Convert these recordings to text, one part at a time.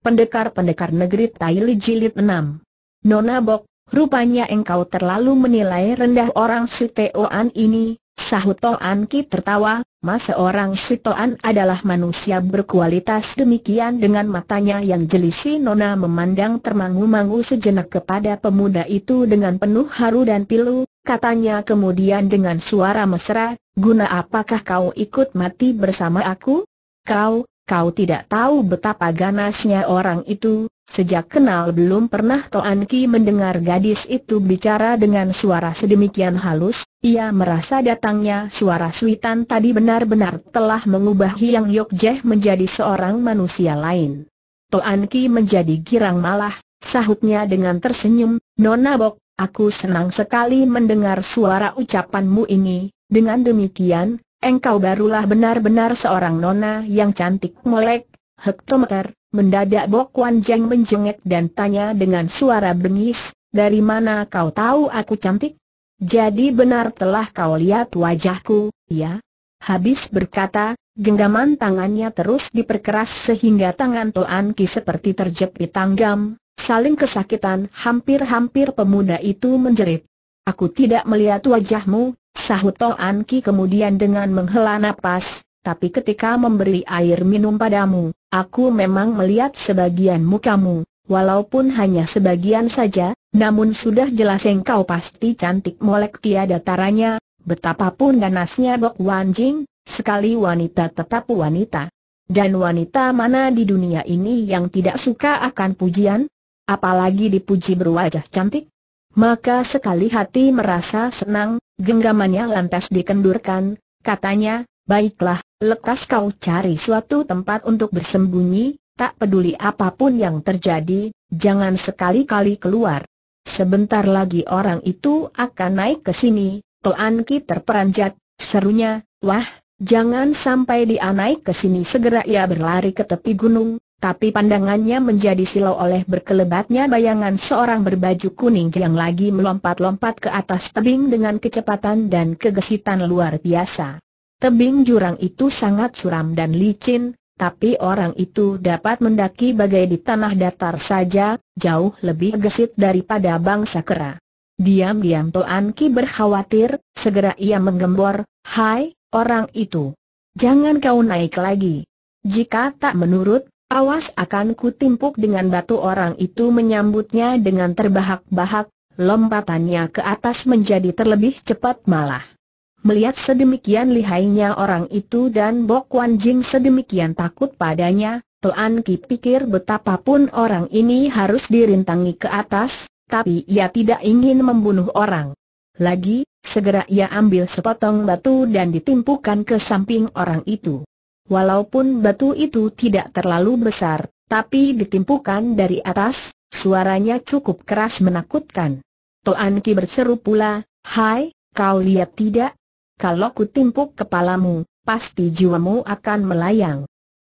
pendekar-pendekar negeri Taili Jilid 6. Nona Bok, rupanya engkau terlalu menilai rendah orang Sitoan ini, sahut Toan Ki tertawa, masa orang Sitoan adalah manusia berkualitas demikian dengan matanya yang jeli si Nona memandang termangu-mangu sejenak kepada pemuda itu dengan penuh haru dan pilu, katanya kemudian dengan suara mesra, guna apakah kau ikut mati bersama aku? Kau, Kau tidak tahu betapa ganasnya orang itu, sejak kenal belum pernah Toan Ki mendengar gadis itu bicara dengan suara sedemikian halus, ia merasa datangnya suara suitan tadi benar-benar telah mengubah Hyang Yok Jeh menjadi seorang manusia lain. Toan Ki menjadi girang malah, sahutnya dengan tersenyum, Nona Bok, aku senang sekali mendengar suara ucapanmu ini, dengan demikian, Engkau barulah benar-benar seorang nona yang cantik molek, hektometer, mendadak Bok Wan Jeng menjengek dan tanya dengan suara bengis, dari mana kau tahu aku cantik? Jadi benar telah kau lihat wajahku, ya? Habis berkata, genggaman tangannya terus diperkeras sehingga tangan Toan Ki seperti terjepit tanggam, saling kesakitan hampir-hampir pemuda itu menjerit. Aku tidak melihat wajahmu, Sahut Toan Ki kemudian dengan menghela nafas, tapi ketika memberi air minum padamu, aku memang melihat sebagian mukamu, walaupun hanya sebagian saja, namun sudah jelas engkau pasti cantik molek tiada taranya, betapapun ganasnya Bok Wan Jing, sekali wanita tetap wanita. Dan wanita mana di dunia ini yang tidak suka akan pujian? Apalagi dipuji berwajah cantik? Maka sekali hati merasa senang, Genggamannya lantas dikendurkan, katanya, baiklah, lekas kau cari suatu tempat untuk bersembunyi, tak peduli apapun yang terjadi, jangan sekali-kali keluar. Sebentar lagi orang itu akan naik ke sini, Tuan Ki terperanjat, serunya, wah, jangan sampai dia naik ke sini segera ia berlari ke tepi gunung, tapi pandangannya menjadi silau oleh berkelebatnya bayangan seorang berbaju kuning yang lagi melompat-lompat ke atas tebing dengan kecepatan dan kegesitan luar biasa. Tebing jurang itu sangat suram dan licin, tapi orang itu dapat mendaki bagai di tanah datar saja, jauh lebih gesit daripada bangsa kera. Diam-diam Toan Ki berkhawatir, segera ia menggembor, Hai, orang itu! Jangan kau naik lagi! Jika tak menurut Awas akan kutimpuk dengan batu orang itu menyambutnya dengan terbahak-bahak, lompatannya ke atas menjadi terlebih cepat malah. Melihat sedemikian lihainya orang itu dan Bok Wan Jing sedemikian takut padanya, Tuan Ki pikir betapapun orang ini harus dirintangi ke atas, tapi ia tidak ingin membunuh orang. Lagi, segera ia ambil sepotong batu dan ditimpukan ke samping orang itu. Walaupun batu itu tidak terlalu besar, tapi ditimpukan dari atas, suaranya cukup keras menakutkan. Toan Ki berseru pula, Hai, kau lihat tidak? Kalau ku timpuk kepalamu, pasti jiwamu akan melayang.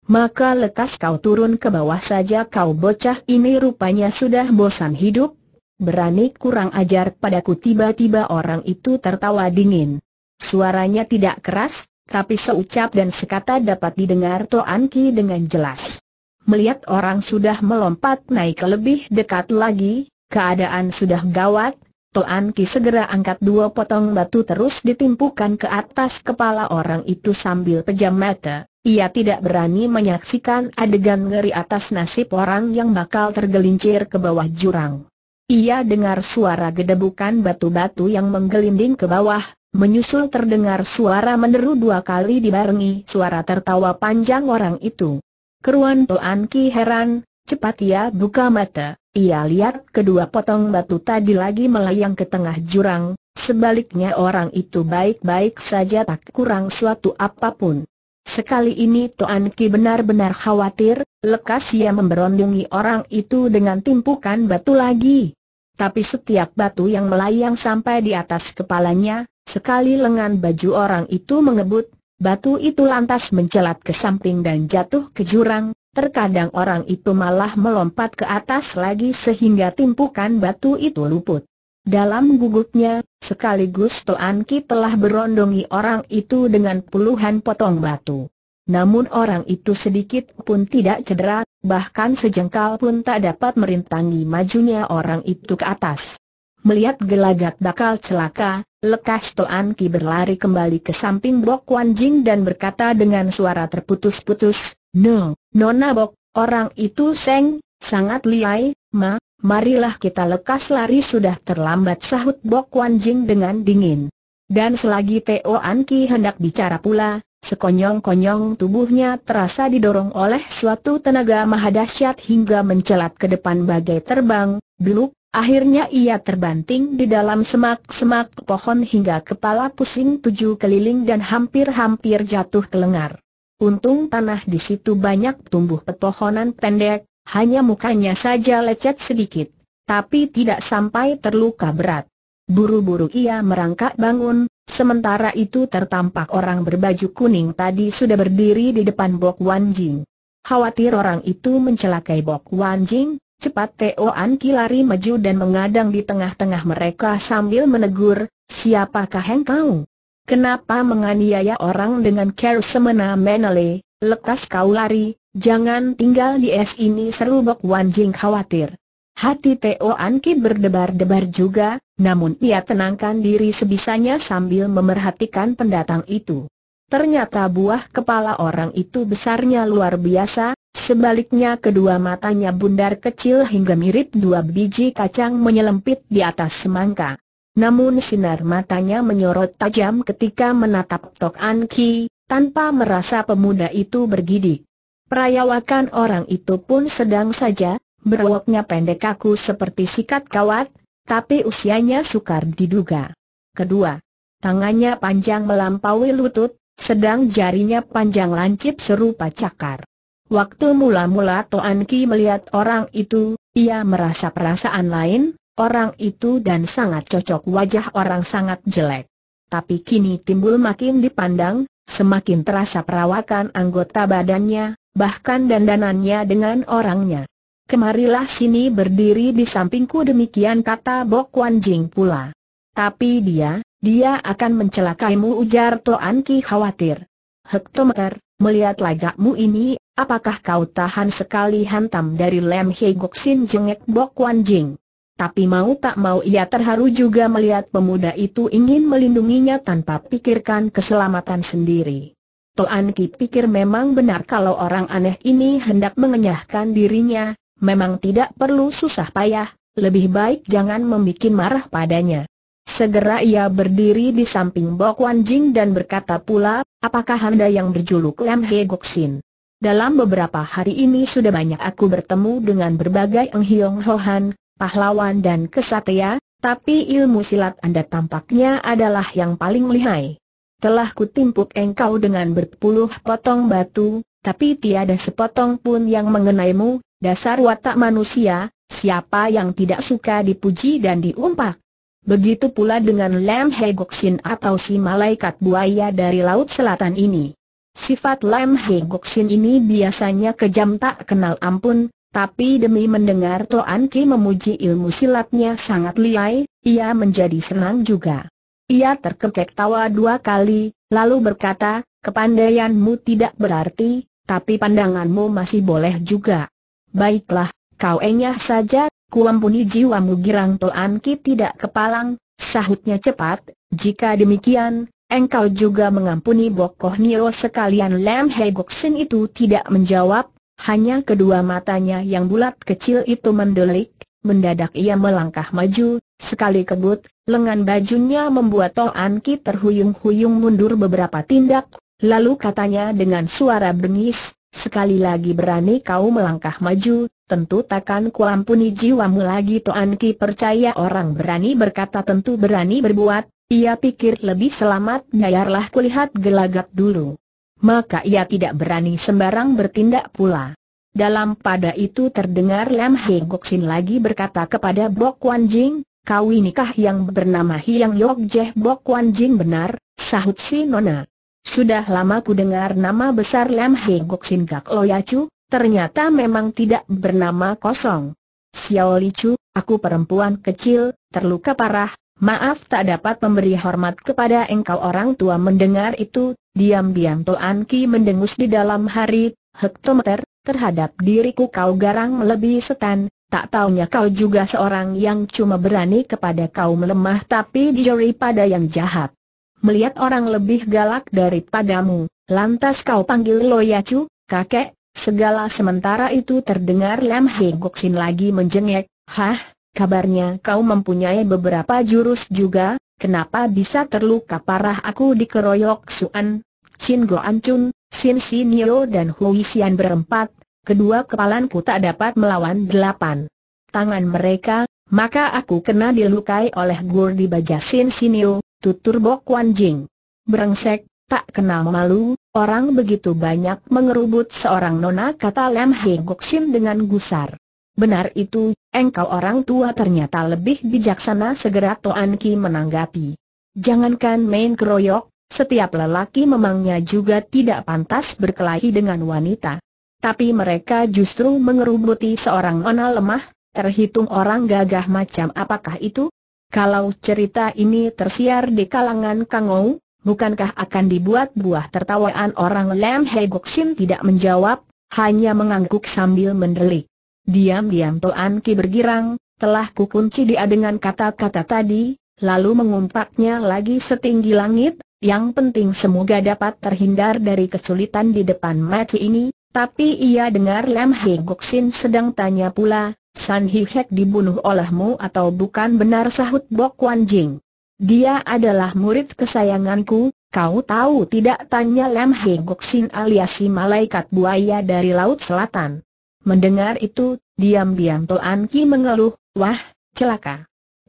Maka lekas kau turun ke bawah saja kau bocah ini rupanya sudah bosan hidup. Berani kurang ajar padaku tiba-tiba orang itu tertawa dingin. Suaranya tidak keras, tapi seucap dan sekata dapat didengar Toan Ki dengan jelas. Melihat orang sudah melompat naik lebih dekat lagi, keadaan sudah gawat, Toan Ki segera angkat dua potong batu terus ditimpukan ke atas kepala orang itu sambil pejam mata. Ia tidak berani menyaksikan adegan ngeri atas nasib orang yang bakal tergelincir ke bawah jurang. Ia dengar suara gedebukan batu-batu yang menggelinding ke bawah, Menyusul terdengar suara meneru dua kali dibarengi suara tertawa panjang orang itu. Keruan Toan Ki heran, cepat ia ya, buka mata. Ia lihat kedua potong batu tadi lagi melayang ke tengah jurang, sebaliknya orang itu baik-baik saja tak kurang suatu apapun. Sekali ini Toan Ki benar-benar khawatir, lekas ia memberondongi orang itu dengan timpukan batu lagi. Tapi setiap batu yang melayang sampai di atas kepalanya, Sekali lengan baju orang itu mengebut, batu itu lantas mencelat ke samping dan jatuh ke jurang, terkadang orang itu malah melompat ke atas lagi sehingga timpukan batu itu luput. Dalam gugupnya, sekaligus Toan Ki telah berondongi orang itu dengan puluhan potong batu. Namun orang itu sedikit pun tidak cedera, bahkan sejengkal pun tak dapat merintangi majunya orang itu ke atas. Melihat gelagat bakal celaka, lekas Toan Ki berlari kembali ke samping Bok Wan Jing dan berkata dengan suara terputus-putus, No, Nona Bok, orang itu seng, sangat liai, ma, marilah kita lekas lari sudah terlambat sahut Bok Wan Jing dengan dingin. Dan selagi Toan Ki hendak bicara pula, Sekonyong-konyong tubuhnya terasa didorong oleh suatu tenaga mahadasyat hingga mencelat ke depan bagai terbang, beluk, Akhirnya ia terbanting di dalam semak-semak pohon hingga kepala pusing tujuh keliling dan hampir-hampir jatuh ke lengar. Untung tanah di situ banyak tumbuh pepohonan pendek, hanya mukanya saja lecet sedikit, tapi tidak sampai terluka berat. Buru-buru ia merangkak bangun, sementara itu tertampak orang berbaju kuning tadi sudah berdiri di depan Bok Wan Jing. Khawatir orang itu mencelakai Bok Wan Jing, Cepat Teo Anki lari maju dan mengadang di tengah-tengah mereka sambil menegur, siapakah engkau? Kenapa menganiaya orang dengan care semena menele, lekas kau lari, jangan tinggal di es ini seru Bok Wan Jing khawatir. Hati Teo Anki berdebar-debar juga, namun ia tenangkan diri sebisanya sambil memerhatikan pendatang itu. Ternyata buah kepala orang itu besarnya luar biasa, Sebaliknya kedua matanya bundar kecil hingga mirip dua biji kacang menyelempit di atas semangka. Namun sinar matanya menyorot tajam ketika menatap Tok An Ki, tanpa merasa pemuda itu bergidik. Perayawakan orang itu pun sedang saja, berwoknya pendek kaku seperti sikat kawat, tapi usianya sukar diduga. Kedua, tangannya panjang melampaui lutut, sedang jarinya panjang lancip serupa cakar. Waktu mula-mula Toan Ki melihat orang itu, ia merasa perasaan lain, orang itu dan sangat cocok wajah orang sangat jelek. Tapi kini timbul makin dipandang, semakin terasa perawakan anggota badannya, bahkan dandanannya dengan orangnya. Kemarilah sini berdiri di sampingku demikian kata Bok Wan Jing pula. Tapi dia, dia akan mencelakaimu ujar Toan Ki khawatir. Hektometer, melihat lagakmu ini Apakah kau tahan sekali hantam dari Lem Hei Gok Sin Jengek Bok Wan Jing? Tapi mau tak mau ia terharu juga melihat pemuda itu ingin melindunginya tanpa pikirkan keselamatan sendiri. Toan Ki pikir memang benar kalau orang aneh ini hendak mengenyahkan dirinya, memang tidak perlu susah payah, lebih baik jangan membuat marah padanya. Segera ia berdiri di samping Bok Wan Jing dan berkata pula, apakah anda yang berjuluk Lem Hei Gok Sin? Dalam beberapa hari ini sudah banyak aku bertemu dengan berbagai Enghiong Hohan, pahlawan dan kesatria, tapi ilmu silat Anda tampaknya adalah yang paling lihai. Telah kutimpuk engkau dengan berpuluh potong batu, tapi tiada sepotong pun yang mengenaimu, dasar watak manusia, siapa yang tidak suka dipuji dan diumpak. Begitu pula dengan Lam Hegoksin atau si malaikat buaya dari Laut Selatan ini. Sifat Lam Hei Sin ini biasanya kejam tak kenal ampun, tapi demi mendengar Toan Ki memuji ilmu silatnya sangat liai, ia menjadi senang juga. Ia terkekek tawa dua kali, lalu berkata, kepandaianmu tidak berarti, tapi pandanganmu masih boleh juga. Baiklah, kau enyah saja, kuampuni jiwamu girang Toan Ki tidak kepalang, sahutnya cepat, jika demikian, engkau juga mengampuni Bokoh Nio sekalian Lam Hei Goksin itu tidak menjawab, hanya kedua matanya yang bulat kecil itu mendelik, mendadak ia melangkah maju, sekali kebut, lengan bajunya membuat An Ki terhuyung-huyung mundur beberapa tindak, lalu katanya dengan suara bengis, sekali lagi berani kau melangkah maju, tentu takkan kuampuni jiwamu lagi An Ki percaya orang berani berkata tentu berani berbuat, ia pikir lebih selamat nyayarlah kulihat gelagat dulu. Maka ia tidak berani sembarang bertindak pula. Dalam pada itu terdengar Lam Hei Gok lagi berkata kepada Bok Wan Jing, kau nikah yang bernama Hiang Yok Jeh Bok Wan Jing benar, sahut si Nona. Sudah lama ku dengar nama besar Lam Hei Gok Gak Loya Chu, ternyata memang tidak bernama kosong. Xiao Li Chu, aku perempuan kecil, terluka parah, Maaf tak dapat memberi hormat kepada engkau orang tua mendengar itu, diam-diam Toan Ki mendengus di dalam hari, hektometer, terhadap diriku kau garang lebih setan, tak taunya kau juga seorang yang cuma berani kepada kau melemah tapi dijeri pada yang jahat. Melihat orang lebih galak daripadamu, lantas kau panggil Loyacu, kakek, segala sementara itu terdengar Lam Hei lagi menjengek, hah? Kabarnya kau mempunyai beberapa jurus juga, kenapa bisa terluka parah aku dikeroyok Suan, Chin Go Ancun, Sin Si Nio dan Hui Xian berempat, kedua kepalanku tak dapat melawan delapan tangan mereka, maka aku kena dilukai oleh Gurdi Baja Sin Nio, tutur Bok Wan Jing. Berengsek, tak kenal malu, orang begitu banyak mengerubut seorang nona kata Lam Hei Gok Sin dengan gusar. Benar itu, engkau orang tua ternyata lebih bijaksana segera Toan Ki menanggapi. Jangankan main keroyok, setiap lelaki memangnya juga tidak pantas berkelahi dengan wanita. Tapi mereka justru mengerubuti seorang nona lemah, terhitung orang gagah macam apakah itu? Kalau cerita ini tersiar di kalangan Kangou, bukankah akan dibuat buah tertawaan orang Lam Hei Goksin tidak menjawab, hanya mengangguk sambil mendelik. Diam-diam Toan Ki bergirang, telah kukunci dia dengan kata-kata tadi, lalu mengumpatnya lagi setinggi langit, yang penting semoga dapat terhindar dari kesulitan di depan mati ini, tapi ia dengar Lam Hei Sin sedang tanya pula, San Hi Hek dibunuh olehmu atau bukan benar sahut Bok Wan Jing. Dia adalah murid kesayanganku, kau tahu tidak tanya Lam Hei Goksin alias si malaikat buaya dari Laut Selatan. Mendengar itu, diam-diam Toan Ki mengeluh, wah, celaka.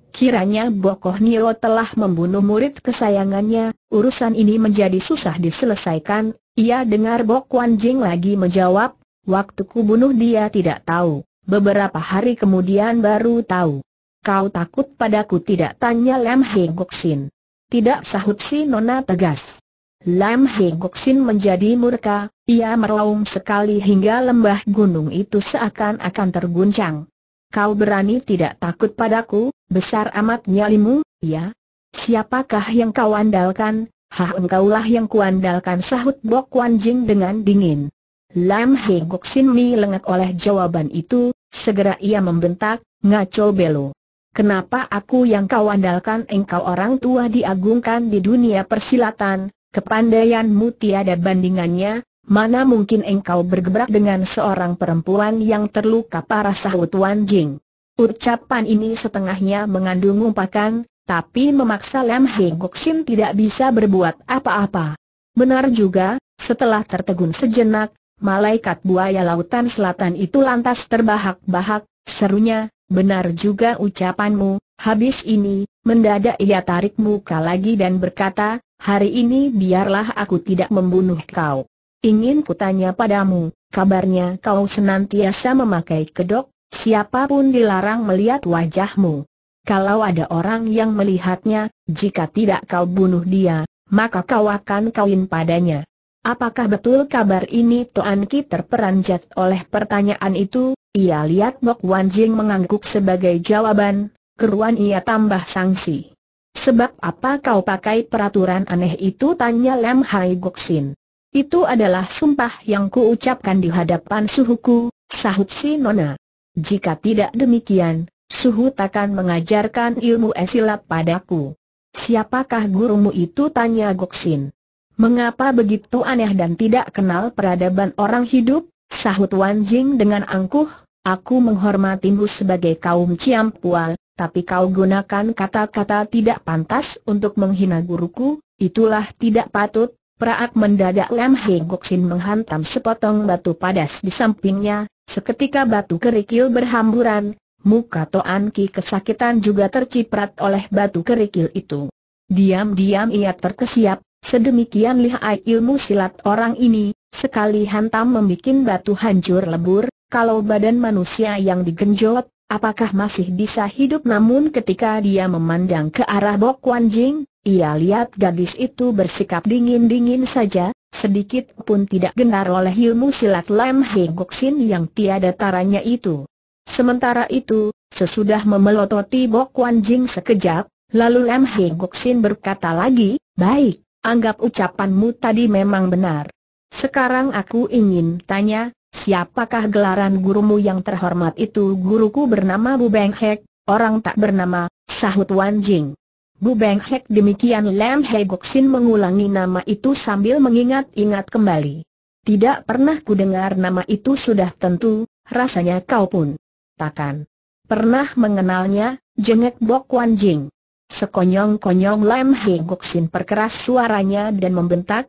Kiranya Bokoh Niro telah membunuh murid kesayangannya, urusan ini menjadi susah diselesaikan, ia dengar Bok Wan Jing lagi menjawab, waktu ku bunuh dia tidak tahu, beberapa hari kemudian baru tahu. Kau takut padaku tidak tanya Lam Hei Goksin. Tidak sahut si Nona tegas. Lam Hengkoksin menjadi murka, ia meraung sekali hingga lembah gunung itu seakan-akan terguncang. Kau berani tidak takut padaku, besar amat nyalimu, ya? Siapakah yang kau andalkan? Hah engkaulah yang kuandalkan sahut Bok Wan Jing dengan dingin. Lam Hengkoksin Mi lengak oleh jawaban itu, segera ia membentak, ngaco belo. Kenapa aku yang kau andalkan engkau orang tua diagungkan di dunia persilatan, Kepandaianmu tiada bandingannya, mana mungkin engkau bergebrak dengan seorang perempuan yang terluka parah sahut Wan Jing. Ucapan ini setengahnya mengandung umpakan, tapi memaksa Lam Hei Goksin tidak bisa berbuat apa-apa. Benar juga, setelah tertegun sejenak, malaikat buaya lautan selatan itu lantas terbahak-bahak, serunya, benar juga ucapanmu, habis ini, mendadak ia tarik muka lagi dan berkata, hari ini biarlah aku tidak membunuh kau. Ingin kutanya padamu, kabarnya kau senantiasa memakai kedok, siapapun dilarang melihat wajahmu. Kalau ada orang yang melihatnya, jika tidak kau bunuh dia, maka kau akan kawin padanya. Apakah betul kabar ini Toan Ki terperanjat oleh pertanyaan itu? Ia lihat Bok Wan Jing mengangguk sebagai jawaban, keruan ia tambah sanksi. Sebab apa kau pakai peraturan aneh itu tanya Lam Hai Goksin. Itu adalah sumpah yang kuucapkan di hadapan suhuku, sahut si Nona. Jika tidak demikian, suhu takkan mengajarkan ilmu esilat padaku. Siapakah gurumu itu tanya Goksin. Mengapa begitu aneh dan tidak kenal peradaban orang hidup? Sahut Wan Jing dengan angkuh, aku menghormatimu sebagai kaum Ciampual, tapi kau gunakan kata-kata tidak pantas untuk menghina guruku, itulah tidak patut. Praak mendadak Lam Hei Goksin menghantam sepotong batu padas di sampingnya, seketika batu kerikil berhamburan, muka Toan Ki kesakitan juga terciprat oleh batu kerikil itu. Diam-diam ia terkesiap, sedemikian lihai ilmu silat orang ini, sekali hantam membuat batu hancur lebur, kalau badan manusia yang digenjot, Apakah masih bisa hidup namun ketika dia memandang ke arah Bok Wan Jing, ia lihat gadis itu bersikap dingin-dingin saja, sedikit pun tidak gentar oleh ilmu silat Lam He Gok Sin yang tiada taranya itu. Sementara itu, sesudah memelototi Bok Wan Jing sekejap, lalu Lam He Gok Sin berkata lagi, Baik, anggap ucapanmu tadi memang benar. Sekarang aku ingin tanya, Siapakah gelaran gurumu yang terhormat itu? Guruku bernama Bu Beng Hek, orang tak bernama, sahut Wan Jing. Bu Beng Hek demikian Lam Gok sin mengulangi nama itu sambil mengingat-ingat kembali. Tidak pernah ku dengar nama itu sudah tentu, rasanya kau pun takkan pernah mengenalnya, jengek Bok Wan Jing. Sekonyong-konyong Lam Gok sin perkeras suaranya dan membentak,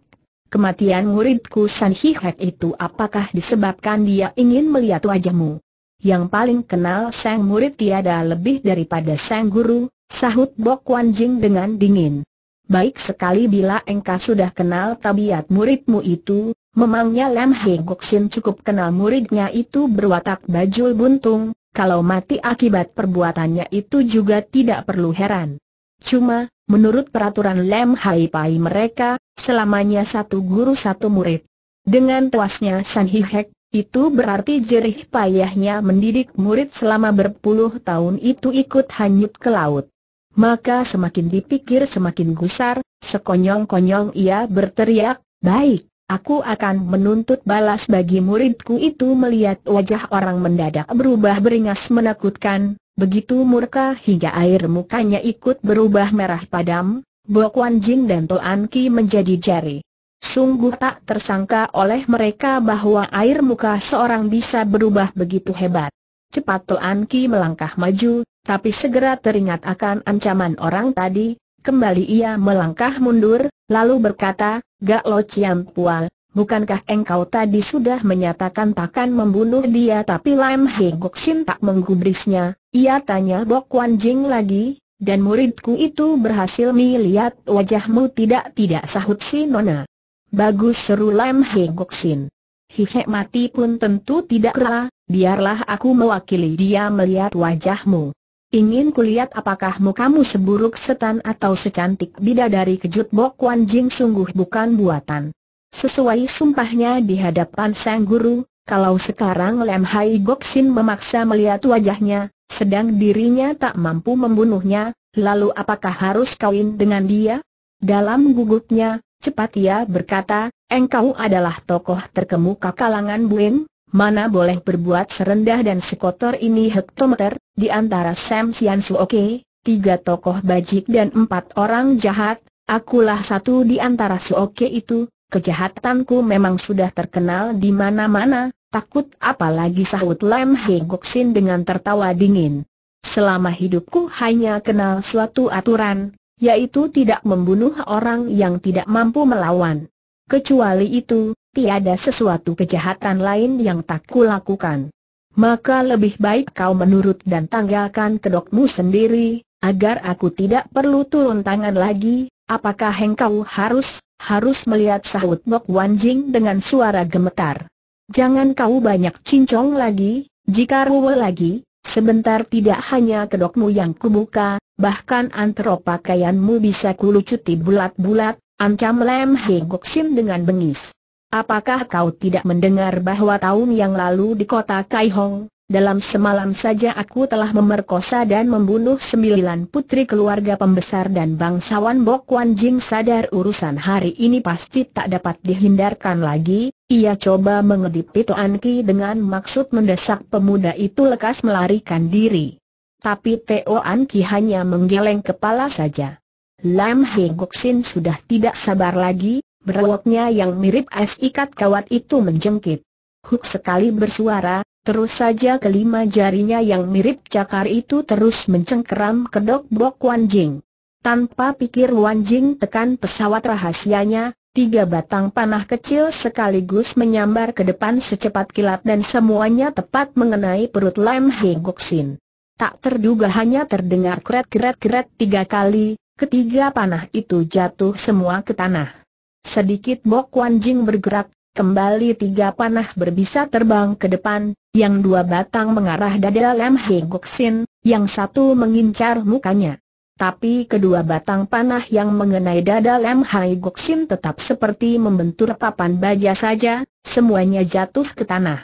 Kematian muridku San Hihek itu apakah disebabkan dia ingin melihat wajahmu? Yang paling kenal sang murid tiada lebih daripada sang guru, sahut Bok Wan Jing dengan dingin. Baik sekali bila engkau sudah kenal tabiat muridmu itu, memangnya Lam He Goksin cukup kenal muridnya itu berwatak bajul buntung, kalau mati akibat perbuatannya itu juga tidak perlu heran. Cuma, Menurut peraturan Lem Hai Pai mereka, selamanya satu guru satu murid. Dengan tuasnya San Hihek, itu berarti jerih payahnya mendidik murid selama berpuluh tahun itu ikut hanyut ke laut. Maka semakin dipikir semakin gusar, sekonyong-konyong ia berteriak, Baik, aku akan menuntut balas bagi muridku itu melihat wajah orang mendadak berubah beringas menakutkan, begitu murka hingga air mukanya ikut berubah merah padam, Bok Wan Jin dan Toan Ki menjadi jari. Sungguh tak tersangka oleh mereka bahwa air muka seorang bisa berubah begitu hebat. Cepat Toan Ki melangkah maju, tapi segera teringat akan ancaman orang tadi, kembali ia melangkah mundur, lalu berkata, Gak Lo Chiam Pual, Bukankah engkau tadi sudah menyatakan takkan membunuh dia tapi Lam Hei Goksin tak menggubrisnya, ia tanya Bok Wan Jing lagi, dan muridku itu berhasil melihat wajahmu tidak-tidak sahut si Nona. Bagus seru Lam He Gok Sin. Hihe mati pun tentu tidak kera, biarlah aku mewakili dia melihat wajahmu. Ingin kulihat apakah mukamu seburuk setan atau secantik bidadari kejut Bok Wan Jing sungguh bukan buatan. Sesuai sumpahnya di hadapan sang guru, kalau sekarang Lam Hai Gok Sin memaksa melihat wajahnya, sedang dirinya tak mampu membunuhnya, lalu apakah harus kawin dengan dia? Dalam gugupnya, cepat ia berkata, engkau adalah tokoh terkemuka kalangan Buin, mana boleh berbuat serendah dan sekotor ini hektometer, di antara Sam Sian Oke, tiga tokoh bajik dan empat orang jahat, akulah satu di antara Suoke itu, kejahatanku memang sudah terkenal di mana-mana, Takut apalagi sahut Lem Sin dengan tertawa dingin. Selama hidupku hanya kenal suatu aturan, yaitu tidak membunuh orang yang tidak mampu melawan. Kecuali itu, tiada sesuatu kejahatan lain yang tak kulakukan. Maka lebih baik kau menurut dan tanggalkan kedokmu sendiri, agar aku tidak perlu turun tangan lagi, apakah engkau harus, harus melihat sahut Bok Wanjing dengan suara gemetar. Jangan kau banyak cincong lagi, jika ruwe lagi, sebentar tidak hanya kedokmu yang kubuka, bahkan antro pakaianmu bisa kulucuti bulat-bulat, ancam Lem Hei dengan bengis. Apakah kau tidak mendengar bahwa tahun yang lalu di kota Kaihong, dalam semalam saja aku telah memerkosa dan membunuh sembilan putri keluarga pembesar dan bangsawan Bok Wan Jing sadar urusan hari ini pasti tak dapat dihindarkan lagi, ia coba mengedip itu Anki dengan maksud mendesak pemuda itu lekas melarikan diri. Tapi Teo Anki hanya menggeleng kepala saja. Lam Hei Sin sudah tidak sabar lagi, berwoknya yang mirip es ikat kawat itu menjengkit. Huk sekali bersuara, Terus saja kelima jarinya yang mirip cakar itu terus mencengkeram kedok Bok Wan Jing. Tanpa pikir Wan Jing tekan pesawat rahasianya, tiga batang panah kecil sekaligus menyambar ke depan secepat kilat dan semuanya tepat mengenai perut Lam Hei Goksin. Tak terduga hanya terdengar kret kret kret tiga kali, ketiga panah itu jatuh semua ke tanah. Sedikit Bok Wan Jing bergerak, Kembali tiga panah berbisa terbang ke depan, yang dua batang mengarah dada Lam Gok Sin, yang satu mengincar mukanya. Tapi kedua batang panah yang mengenai dada Lam Gok Sin tetap seperti membentur papan baja saja, semuanya jatuh ke tanah.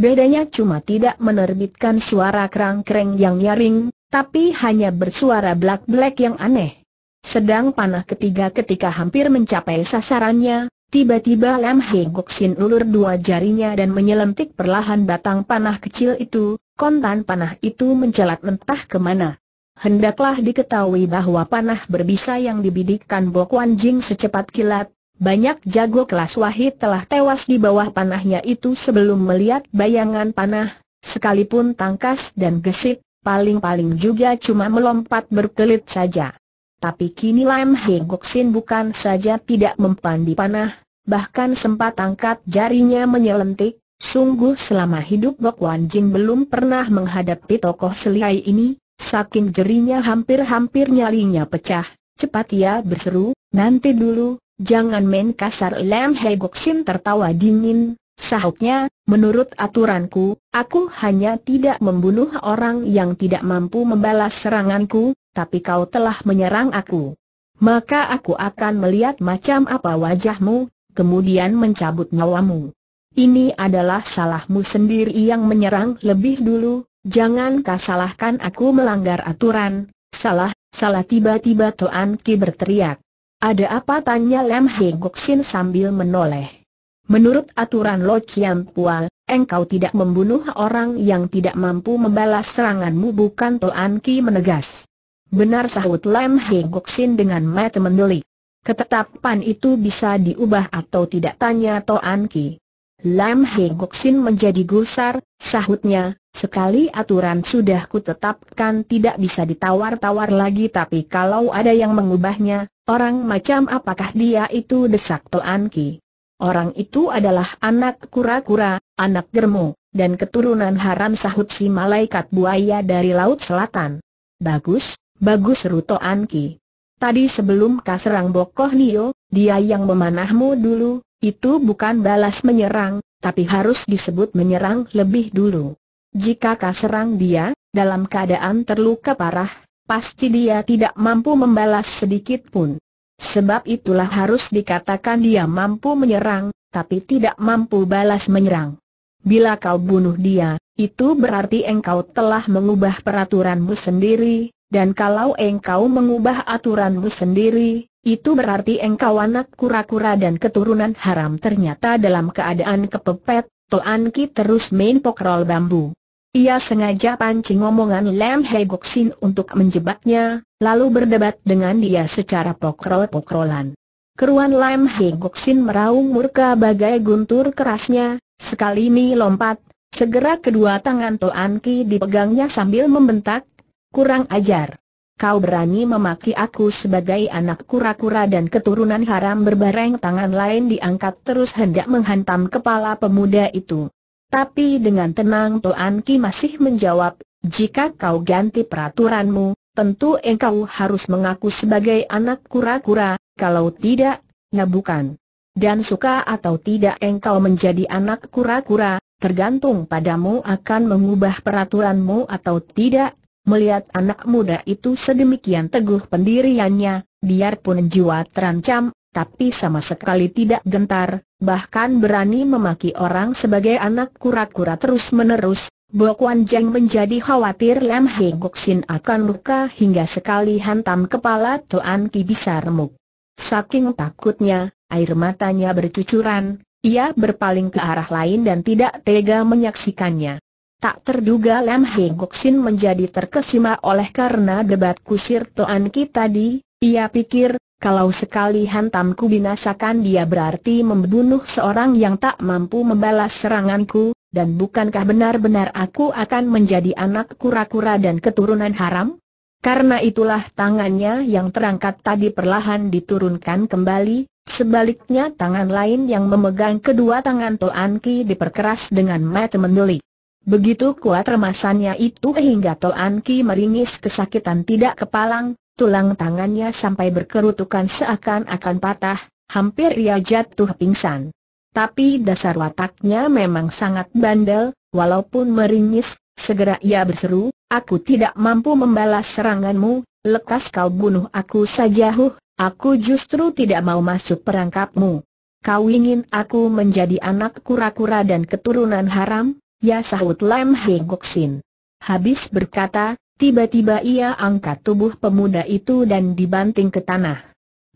Bedanya cuma tidak menerbitkan suara kerang-kereng yang nyaring, tapi hanya bersuara blak-blak yang aneh. Sedang panah ketiga ketika hampir mencapai sasarannya, Tiba-tiba Lam Hei Goksin ulur dua jarinya dan menyelentik perlahan batang panah kecil itu, kontan panah itu mencelat mentah kemana. Hendaklah diketahui bahwa panah berbisa yang dibidikkan Bo Wan Jing secepat kilat, banyak jago kelas wahid telah tewas di bawah panahnya itu sebelum melihat bayangan panah, sekalipun tangkas dan gesit, paling-paling juga cuma melompat berkelit saja. Tapi kini Lam Hei Sin bukan saja tidak mempan di panah, bahkan sempat angkat jarinya menyelentik. Sungguh selama hidup Gok Wan Jing belum pernah menghadapi tokoh seliai ini, saking jerinya hampir-hampir nyalinya pecah. Cepat ia ya berseru, nanti dulu, jangan main kasar Lam Hei Sin tertawa dingin, Sahutnya, menurut aturanku, aku hanya tidak membunuh orang yang tidak mampu membalas seranganku, tapi kau telah menyerang aku. Maka aku akan melihat macam apa wajahmu, kemudian mencabut nyawamu. Ini adalah salahmu sendiri yang menyerang lebih dulu, jangan kau salahkan aku melanggar aturan, salah, salah tiba-tiba Toan Ki berteriak. Ada apa tanya Lem Heng Sin sambil menoleh. Menurut aturan Lo Chiam Pual, engkau tidak membunuh orang yang tidak mampu membalas seranganmu bukan Toan Ki menegas. Benar sahut Lam Hei Goksin dengan mata mendelik. Ketetapan itu bisa diubah atau tidak tanya Toan Ki. Lam Hei Goksin menjadi gusar, sahutnya, sekali aturan sudah kutetapkan tidak bisa ditawar-tawar lagi tapi kalau ada yang mengubahnya, orang macam apakah dia itu desak Toan Ki. Orang itu adalah anak kura-kura, anak germo, dan keturunan haram sahut si malaikat buaya dari Laut Selatan. Bagus, Bagus seru Toan Ki. Tadi sebelum kau serang Bokoh Nio, dia yang memanahmu dulu, itu bukan balas menyerang, tapi harus disebut menyerang lebih dulu. Jika kau serang dia, dalam keadaan terluka parah, pasti dia tidak mampu membalas sedikit pun. Sebab itulah harus dikatakan dia mampu menyerang, tapi tidak mampu balas menyerang. Bila kau bunuh dia, itu berarti engkau telah mengubah peraturanmu sendiri, dan kalau engkau mengubah aturanmu sendiri, itu berarti engkau anak kura-kura dan keturunan haram ternyata dalam keadaan kepepet, Toan Ki terus main pokrol bambu. Ia sengaja pancing omongan Lam He Gok Sin untuk menjebaknya, lalu berdebat dengan dia secara pokrol-pokrolan. Keruan Lam He Gok Sin meraung murka bagai guntur kerasnya, sekali ini lompat, segera kedua tangan Toan Ki dipegangnya sambil membentak, Kurang ajar. Kau berani memaki aku sebagai anak kura-kura dan keturunan haram berbareng tangan lain diangkat terus hendak menghantam kepala pemuda itu. Tapi dengan tenang Tuan Ki masih menjawab, jika kau ganti peraturanmu, tentu engkau harus mengaku sebagai anak kura-kura, kalau tidak, ya bukan. Dan suka atau tidak engkau menjadi anak kura-kura, tergantung padamu akan mengubah peraturanmu atau tidak, Melihat anak muda itu sedemikian teguh pendiriannya, biarpun jiwa terancam, tapi sama sekali tidak gentar, bahkan berani memaki orang sebagai anak kura-kura terus-menerus, Bok Wan Jeng menjadi khawatir Lam He Gok Sin akan luka hingga sekali hantam kepala tuan Ki bisa remuk. Saking takutnya, air matanya bercucuran, ia berpaling ke arah lain dan tidak tega menyaksikannya. Tak terduga Lam Gok Goksin menjadi terkesima oleh karena debat kusir Toan Ki tadi, ia pikir, kalau sekali hantamku binasakan dia berarti membunuh seorang yang tak mampu membalas seranganku, dan bukankah benar-benar aku akan menjadi anak kura-kura dan keturunan haram? Karena itulah tangannya yang terangkat tadi perlahan diturunkan kembali, sebaliknya tangan lain yang memegang kedua tangan Toan Ki diperkeras dengan mata mendelik. Begitu kuat remasannya itu hingga Toan Ki meringis kesakitan tidak kepalang, tulang tangannya sampai berkerutukan seakan-akan patah, hampir ia jatuh pingsan. Tapi dasar wataknya memang sangat bandel, walaupun meringis, segera ia berseru, aku tidak mampu membalas seranganmu, lekas kau bunuh aku saja huh, aku justru tidak mau masuk perangkapmu. Kau ingin aku menjadi anak kura-kura dan keturunan haram? Ya sahut Lam Hei Sin. Habis berkata, tiba-tiba ia angkat tubuh pemuda itu dan dibanting ke tanah.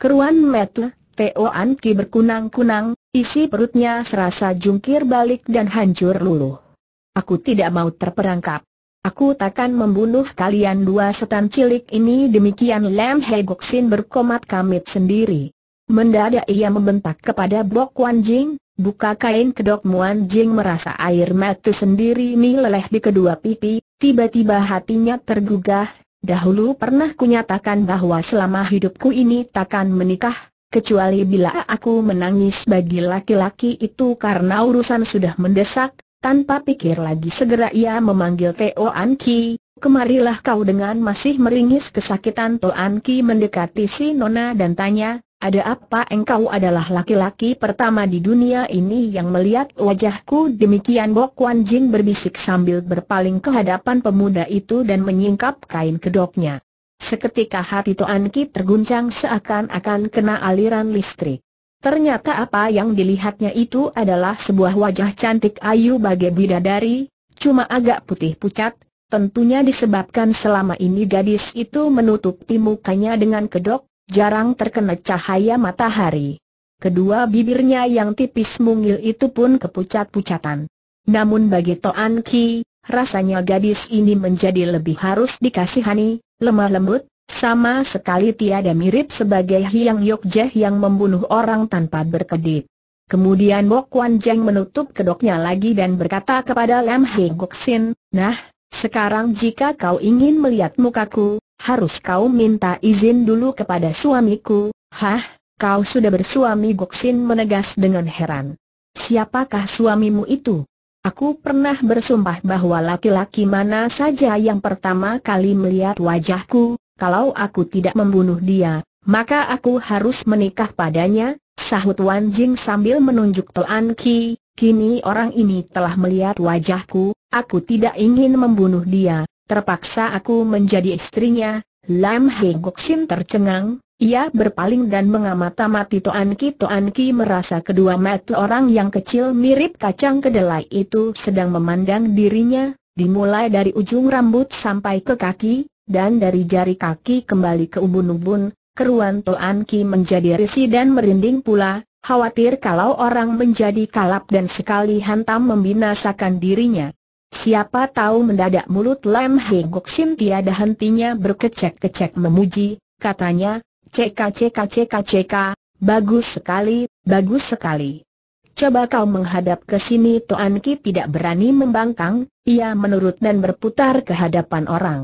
Keruan metu, An Ki berkunang-kunang, isi perutnya serasa jungkir balik dan hancur luluh. Aku tidak mau terperangkap. Aku takkan membunuh kalian dua setan cilik ini demikian Lam Hei Sin berkomat kamit sendiri. Mendadak ia membentak kepada Bok Wan Jing, Buka kain kedok Muan Jing merasa air mata sendiri meleleh di kedua pipi, tiba-tiba hatinya tergugah, dahulu pernah kunyatakan bahwa selama hidupku ini takkan menikah, kecuali bila aku menangis bagi laki-laki itu karena urusan sudah mendesak, tanpa pikir lagi segera ia memanggil Teo Anki kemarilah kau dengan masih meringis kesakitan Toan Ki mendekati si Nona dan tanya, ada apa engkau adalah laki-laki pertama di dunia ini yang melihat wajahku demikian Bok Wan Jing berbisik sambil berpaling ke hadapan pemuda itu dan menyingkap kain kedoknya. Seketika hati Toan Ki terguncang seakan-akan kena aliran listrik. Ternyata apa yang dilihatnya itu adalah sebuah wajah cantik ayu bagai bidadari, cuma agak putih pucat, Tentunya disebabkan selama ini gadis itu menutupi mukanya dengan kedok, jarang terkena cahaya matahari. Kedua bibirnya yang tipis mungil itu pun kepucat-pucatan. Namun bagi Toan Ki, rasanya gadis ini menjadi lebih harus dikasihani, lemah lembut, sama sekali tiada mirip sebagai Hiang Yokjeh yang membunuh orang tanpa berkedip. Kemudian Bok Wan Jeng menutup kedoknya lagi dan berkata kepada Lam Hei Gok Sin, Nah, sekarang jika kau ingin melihat mukaku, harus kau minta izin dulu kepada suamiku. Hah, kau sudah bersuami Goksin menegas dengan heran. Siapakah suamimu itu? Aku pernah bersumpah bahwa laki-laki mana saja yang pertama kali melihat wajahku, kalau aku tidak membunuh dia, maka aku harus menikah padanya, sahut Wan Jing sambil menunjuk Toan Ki, Kini orang ini telah melihat wajahku, aku tidak ingin membunuh dia, terpaksa aku menjadi istrinya. Lam He Gok Sim tercengang, ia berpaling dan mengamati mati Toan Ki Toan Ki merasa kedua mata orang yang kecil mirip kacang kedelai itu sedang memandang dirinya, dimulai dari ujung rambut sampai ke kaki, dan dari jari kaki kembali ke ubun-ubun, keruan Toan Ki menjadi risi dan merinding pula, khawatir kalau orang menjadi kalap dan sekali hantam membinasakan dirinya. Siapa tahu mendadak mulut Lam Hei Gok Sim tiada hentinya berkecek-kecek memuji, katanya, ceka ceka ceka ceka, bagus sekali, bagus sekali. Coba kau menghadap ke sini Toan Ki tidak berani membangkang, ia menurut dan berputar ke hadapan orang.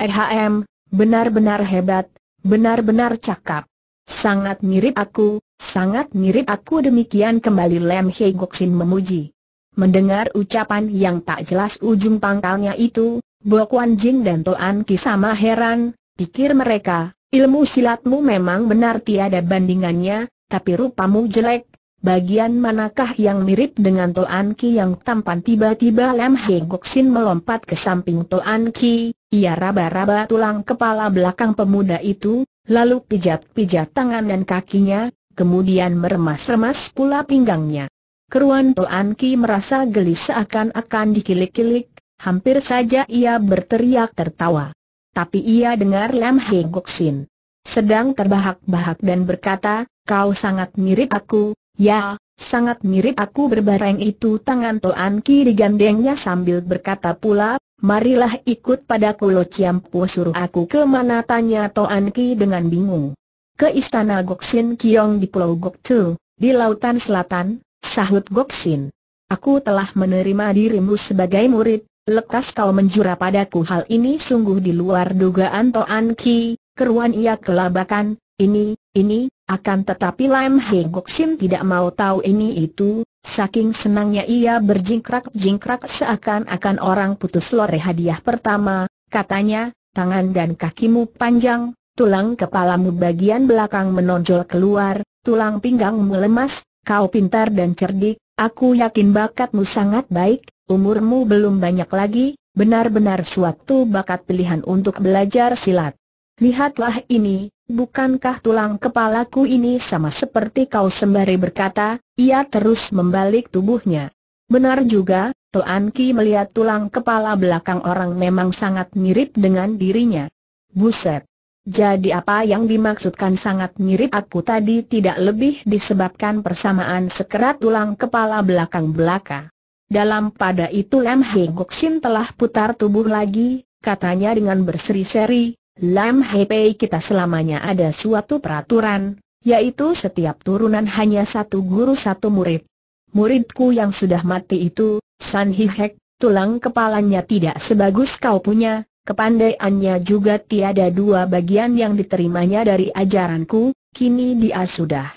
Ehm, benar-benar hebat, benar-benar cakap. Sangat mirip aku, sangat mirip aku demikian kembali Lem Hei Goksin memuji. Mendengar ucapan yang tak jelas ujung pangkalnya itu, Bo Kuan Jing dan Toan Ki sama heran, pikir mereka, ilmu silatmu memang benar tiada bandingannya, tapi rupamu jelek, bagian manakah yang mirip dengan Toan Ki yang tampan tiba-tiba Lem Hei Goksin melompat ke samping Toan Ki, ia raba-raba tulang kepala belakang pemuda itu, lalu pijat-pijat tangan dan kakinya, kemudian meremas-remas pula pinggangnya. Keruan Toan Ki merasa gelis seakan-akan dikilik-kilik, hampir saja ia berteriak tertawa. Tapi ia dengar Lam Hei Goksin sedang terbahak-bahak dan berkata, kau sangat mirip aku, ya, sangat mirip aku berbareng itu tangan Toan Ki digandengnya sambil berkata pula, Marilah ikut padaku Lo Ciampu suruh aku ke mana tanya Toan Ki dengan bingung. Ke istana Goksin Kiong di Pulau Goktu, di Lautan Selatan, sahut Goksin. Aku telah menerima dirimu sebagai murid, lekas kau menjura padaku hal ini sungguh di luar dugaan Toan Ki, keruan ia kelabakan, ini, ini, akan tetapi Lam Hei Goksin tidak mau tahu ini itu, Saking senangnya ia berjingkrak-jingkrak seakan-akan orang putus lore hadiah pertama, katanya, tangan dan kakimu panjang, tulang kepalamu bagian belakang menonjol keluar, tulang pinggangmu lemas, kau pintar dan cerdik, aku yakin bakatmu sangat baik, umurmu belum banyak lagi, benar-benar suatu bakat pilihan untuk belajar silat. Lihatlah ini, bukankah tulang kepalaku ini sama seperti kau sembari berkata, ia terus membalik tubuhnya. Benar juga, Tuan Ki melihat tulang kepala belakang orang memang sangat mirip dengan dirinya. Buset. Jadi apa yang dimaksudkan sangat mirip aku tadi tidak lebih disebabkan persamaan sekerat tulang kepala belakang belaka. Dalam pada itu Lam Hei Goksin telah putar tubuh lagi, katanya dengan berseri-seri, Lam Hepei kita selamanya ada suatu peraturan, yaitu setiap turunan hanya satu guru satu murid. Muridku yang sudah mati itu, San Hihek, tulang kepalanya tidak sebagus kau punya, kepandaiannya juga tiada dua bagian yang diterimanya dari ajaranku, kini dia sudah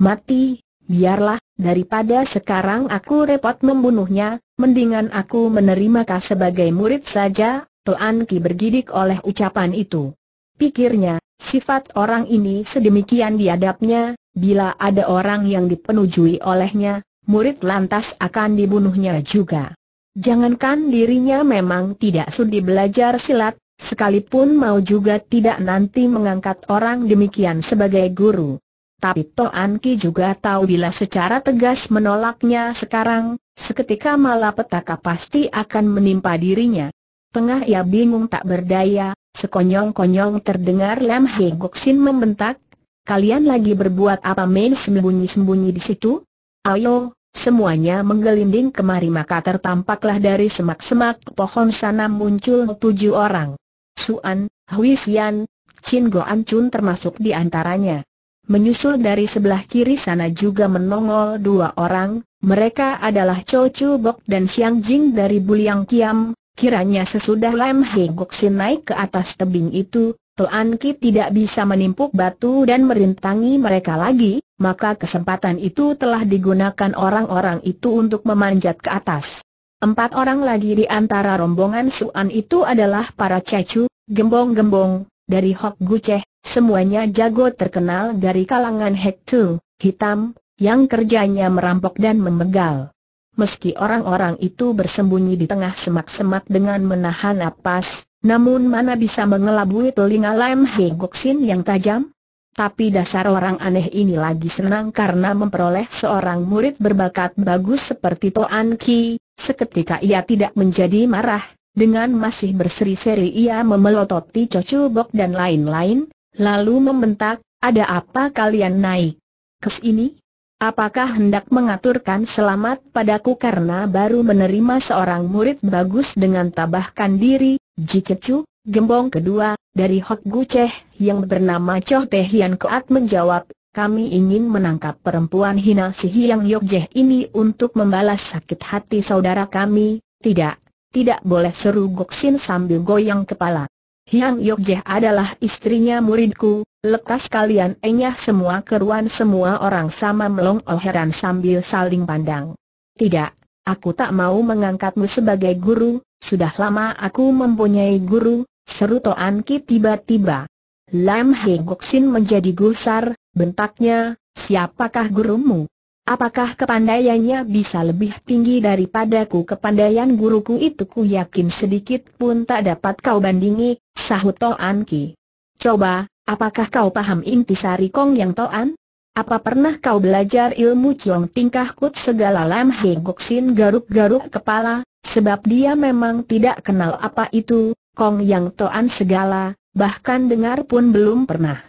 mati, biarlah, daripada sekarang aku repot membunuhnya, mendingan aku menerima kau sebagai murid saja, Toan Ki bergidik oleh ucapan itu. Pikirnya, sifat orang ini sedemikian diadapnya, bila ada orang yang dipenujui olehnya, murid lantas akan dibunuhnya juga. Jangankan dirinya memang tidak sudi belajar silat, sekalipun mau juga tidak nanti mengangkat orang demikian sebagai guru. Tapi Toan Ki juga tahu bila secara tegas menolaknya sekarang, seketika malapetaka pasti akan menimpa dirinya. Tengah ia bingung tak berdaya, sekonyong-konyong terdengar Lam Hei Gok Sin membentak, Kalian lagi berbuat apa main sembunyi-sembunyi di situ? Ayo, semuanya menggelinding kemari maka tertampaklah dari semak-semak pohon sana muncul tujuh orang. Suan, Hui Xian, Chin Goan Chun termasuk di antaranya. Menyusul dari sebelah kiri sana juga menongol dua orang, mereka adalah Cho Chu Bok dan Xiang Jing dari Buliang Kiam, Kiranya sesudah Lam Higoksin naik ke atas tebing itu, tuan Ki tidak bisa menimpuk batu dan merintangi mereka lagi, maka kesempatan itu telah digunakan orang-orang itu untuk memanjat ke atas. Empat orang lagi di antara rombongan Suan itu adalah para cecu, gembong-gembong, dari Hok Guceh, semuanya jago terkenal dari kalangan Hek Tu, hitam, yang kerjanya merampok dan memegal meski orang-orang itu bersembunyi di tengah semak-semak dengan menahan napas, namun mana bisa mengelabui telinga Lam He Goksin yang tajam? Tapi dasar orang aneh ini lagi senang karena memperoleh seorang murid berbakat bagus seperti Toan Ki, seketika ia tidak menjadi marah, dengan masih berseri-seri ia memelototi Cocu Bok dan lain-lain, lalu membentak, ada apa kalian naik? Kes ini? Apakah hendak mengaturkan selamat padaku karena baru menerima seorang murid bagus dengan tabahkan diri, Ji gembong kedua, dari Hok Guceh, yang bernama Choh Teh Hian Koat menjawab, kami ingin menangkap perempuan hina si Hiang Yokjeh ini untuk membalas sakit hati saudara kami, tidak, tidak boleh seru Goksin sambil goyang kepala. Hiang Yokjeh adalah istrinya muridku, Lekas kalian enyah semua keruan semua orang sama melongo heran sambil saling pandang. Tidak, aku tak mau mengangkatmu sebagai guru, sudah lama aku mempunyai guru, seru Toan Ki tiba-tiba. Lam Hei Goksin menjadi gusar, bentaknya, siapakah gurumu? Apakah kepandaiannya bisa lebih tinggi daripadaku? Kepandaian guruku itu ku yakin sedikit pun tak dapat kau bandingi, sahut Toan Ki. Coba, Apakah kau paham inti sari Kong Yang Toan? Apa pernah kau belajar ilmu cuang Tingkah Kut segala Lam He Gok Sin garuk-garuk kepala, sebab dia memang tidak kenal apa itu, Kong Yang Toan segala, bahkan dengar pun belum pernah.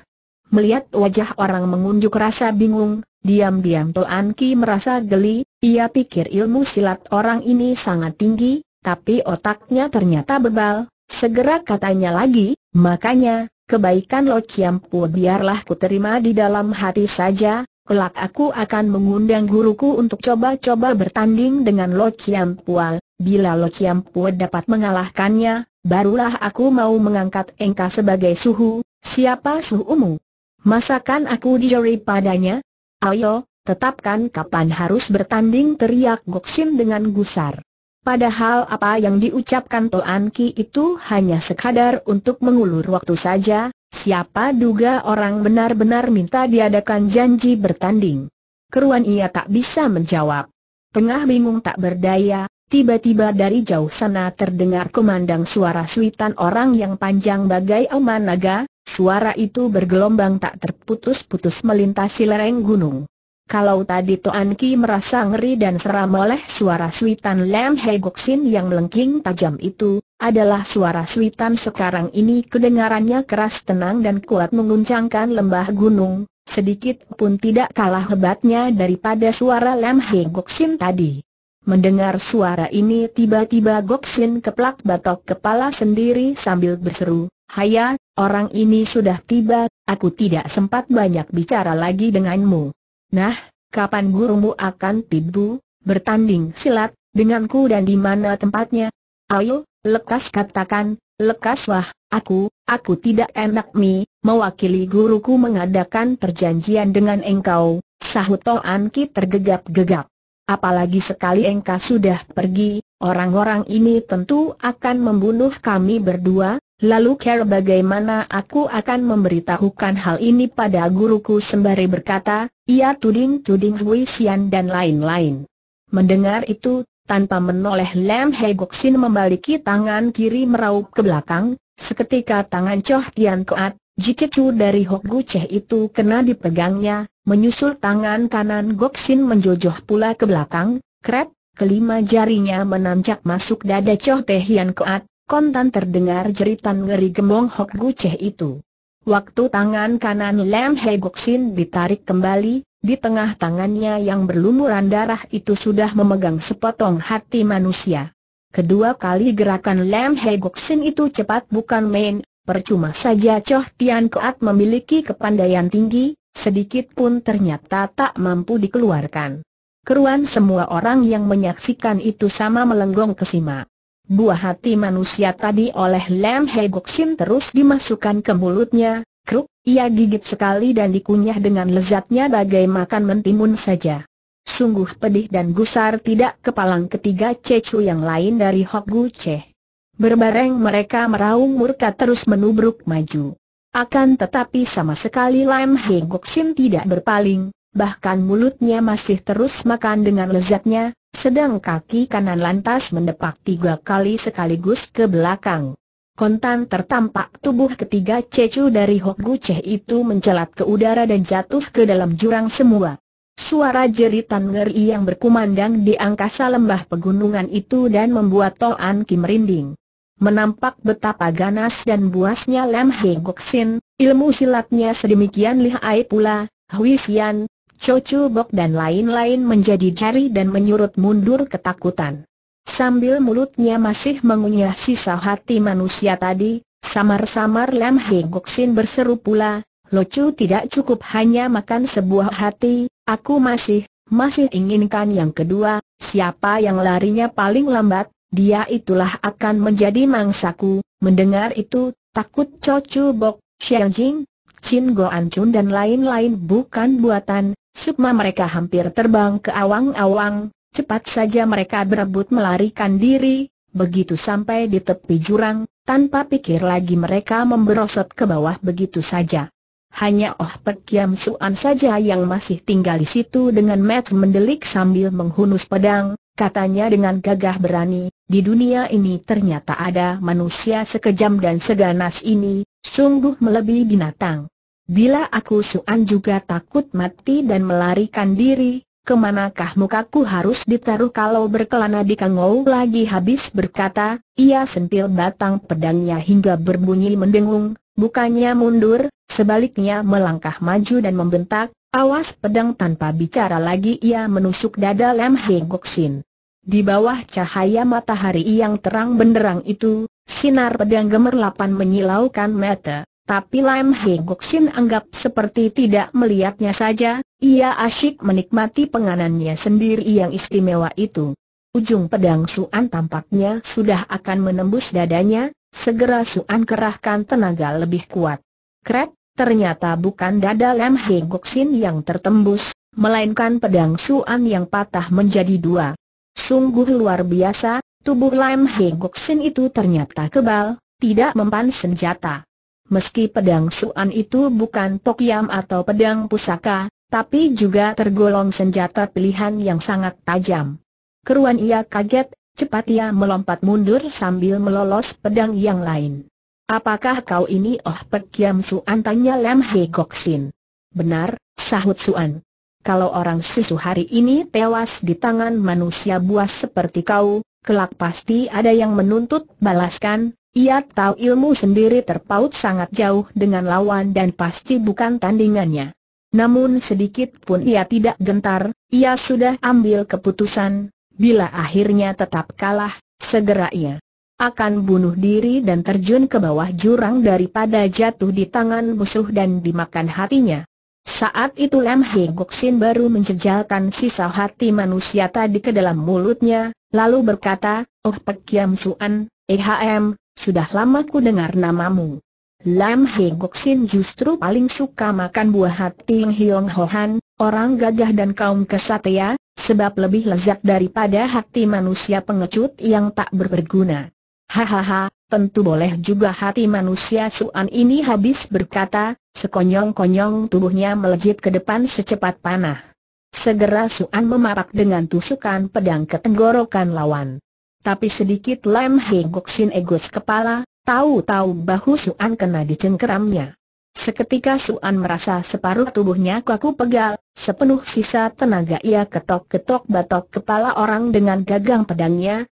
Melihat wajah orang mengunjuk rasa bingung, diam-diam Toan Ki merasa geli, ia pikir ilmu silat orang ini sangat tinggi, tapi otaknya ternyata bebal, segera katanya lagi, makanya, Kebaikan Lo Chiam Pu biarlah ku terima di dalam hati saja, kelak aku akan mengundang guruku untuk coba-coba bertanding dengan Lo Chiam Pu. Bila Lo Chiam Pu dapat mengalahkannya, barulah aku mau mengangkat engka sebagai suhu, siapa suhumu? Masakan aku dijari padanya? Ayo, tetapkan kapan harus bertanding teriak Goksin dengan gusar. Padahal apa yang diucapkan Toan Ki itu hanya sekadar untuk mengulur waktu saja, siapa duga orang benar-benar minta diadakan janji bertanding. Keruan ia tak bisa menjawab. Tengah bingung tak berdaya, tiba-tiba dari jauh sana terdengar kumandang suara suitan orang yang panjang bagai aman naga, suara itu bergelombang tak terputus-putus melintasi lereng gunung. Kalau tadi Toan Ki merasa ngeri dan seram oleh suara suitan Lam Gok Goksin yang melengking tajam itu, adalah suara suitan sekarang ini kedengarannya keras tenang dan kuat menguncangkan lembah gunung, sedikit pun tidak kalah hebatnya daripada suara Lam He Goksin tadi. Mendengar suara ini tiba-tiba Goksin keplak batok kepala sendiri sambil berseru, Haya, orang ini sudah tiba, aku tidak sempat banyak bicara lagi denganmu. Nah, kapan gurumu akan tibu, bertanding silat, denganku dan di mana tempatnya? Ayo, lekas katakan, lekaslah. aku, aku tidak enak mi, mewakili guruku mengadakan perjanjian dengan engkau, sahut Toan Ki tergegap-gegap. Apalagi sekali engkau sudah pergi, orang-orang ini tentu akan membunuh kami berdua, Lalu care bagaimana aku akan memberitahukan hal ini pada guruku sembari berkata, ia tuding-tuding Hui Xian dan lain-lain. Mendengar itu, tanpa menoleh Lam He Gok Sin membaliki tangan kiri meraup ke belakang, seketika tangan Choh Tian Koat, jicicu dari Hok Gu Cheh itu kena dipegangnya, menyusul tangan kanan Gok Sin menjojoh pula ke belakang, Krep, kelima jarinya menancap masuk dada Choh Teh Hian Koat, kontan terdengar jeritan ngeri gemong Hok Guceh itu. Waktu tangan kanan Lam He Sin ditarik kembali, di tengah tangannya yang berlumuran darah itu sudah memegang sepotong hati manusia. Kedua kali gerakan Lam He Sin itu cepat bukan main, percuma saja Choh Tian Koat memiliki kepandaian tinggi, sedikit pun ternyata tak mampu dikeluarkan. Keruan semua orang yang menyaksikan itu sama melenggong kesima buah hati manusia tadi oleh Lam Hegoksin terus dimasukkan ke mulutnya, kruk, ia gigit sekali dan dikunyah dengan lezatnya bagai makan mentimun saja. Sungguh pedih dan gusar tidak kepalang ketiga cecu yang lain dari Hok Gu Ceh. Berbareng mereka meraung murka terus menubruk maju. Akan tetapi sama sekali Lam Hegoksin tidak berpaling, bahkan mulutnya masih terus makan dengan lezatnya, sedang kaki kanan lantas mendepak tiga kali sekaligus ke belakang. Kontan tertampak tubuh ketiga Cecu dari Hok Guceh itu mencelat ke udara dan jatuh ke dalam jurang semua. Suara jeritan ngeri yang berkumandang di angkasa lembah pegunungan itu dan membuat Toan Kim rinding. Menampak betapa ganas dan buasnya Lam Gok Sin, ilmu silatnya sedemikian lihai pula, Hui Xian, Cocu Bok dan lain-lain menjadi jari dan menyurut mundur ketakutan. Sambil mulutnya masih mengunyah sisa hati manusia tadi, samar-samar Lam Hei Goksin berseru pula, Locu tidak cukup hanya makan sebuah hati, aku masih, masih inginkan yang kedua, siapa yang larinya paling lambat, dia itulah akan menjadi mangsaku. Mendengar itu, takut Cocu Bok, Xiang Jing, Chin Goan Chun dan lain-lain bukan buatan, sukma mereka hampir terbang ke awang-awang, cepat saja mereka berebut melarikan diri, begitu sampai di tepi jurang, tanpa pikir lagi mereka memberosot ke bawah begitu saja. Hanya Oh Pek Kiam Suan saja yang masih tinggal di situ dengan mat mendelik sambil menghunus pedang, katanya dengan gagah berani, di dunia ini ternyata ada manusia sekejam dan seganas ini, Sungguh melebihi binatang. Bila aku Suan juga takut mati dan melarikan diri, kemanakah mukaku harus ditaruh kalau berkelana di Kangou lagi habis berkata, ia sentil batang pedangnya hingga berbunyi mendengung, bukannya mundur, sebaliknya melangkah maju dan membentak, awas pedang tanpa bicara lagi ia menusuk dada Lam Hei Goksin. Di bawah cahaya matahari yang terang benderang itu, sinar pedang gemerlapan menyilaukan mata. Tapi Lam He Gok anggap seperti tidak melihatnya saja, ia asyik menikmati penganannya sendiri yang istimewa itu. Ujung pedang Suan tampaknya sudah akan menembus dadanya, segera Suan kerahkan tenaga lebih kuat. Krek, ternyata bukan dada Lam He Gok yang tertembus, melainkan pedang Suan yang patah menjadi dua. Sungguh luar biasa, tubuh Lam Hekoksin Goksin itu ternyata kebal, tidak mempan senjata. Meski pedang Suan itu bukan tokiam atau pedang pusaka, tapi juga tergolong senjata pilihan yang sangat tajam. Keruan ia kaget, cepat ia melompat mundur sambil melolos pedang yang lain. Apakah kau ini Oh Pek Yam Suan tanya Lam Hekoksin. Goksin. Benar, sahut Suan kalau orang susu hari ini tewas di tangan manusia buas seperti kau, kelak pasti ada yang menuntut balaskan, ia tahu ilmu sendiri terpaut sangat jauh dengan lawan dan pasti bukan tandingannya. Namun sedikit pun ia tidak gentar, ia sudah ambil keputusan, bila akhirnya tetap kalah, segera ia akan bunuh diri dan terjun ke bawah jurang daripada jatuh di tangan musuh dan dimakan hatinya. Saat itu Lam He Sin baru menjejalkan sisa hati manusia tadi ke dalam mulutnya, lalu berkata, Oh Pek Kiam Suan, EHM, sudah lama ku dengar namamu. Lam He Sin justru paling suka makan buah hati Hyong Hohan, orang gagah dan kaum kesatia, sebab lebih lezat daripada hati manusia pengecut yang tak berberguna. Hahaha, tentu boleh juga hati manusia Suan ini habis berkata, sekonyong-konyong tubuhnya melejit ke depan secepat panah. Segera Suan memarak dengan tusukan pedang ke tenggorokan lawan. Tapi sedikit lem goksin egus kepala, tahu-tahu bahu Suan kena dicengkeramnya. Seketika Suan merasa separuh tubuhnya kaku pegal, sepenuh sisa tenaga ia ketok-ketok batok kepala orang dengan gagang pedangnya,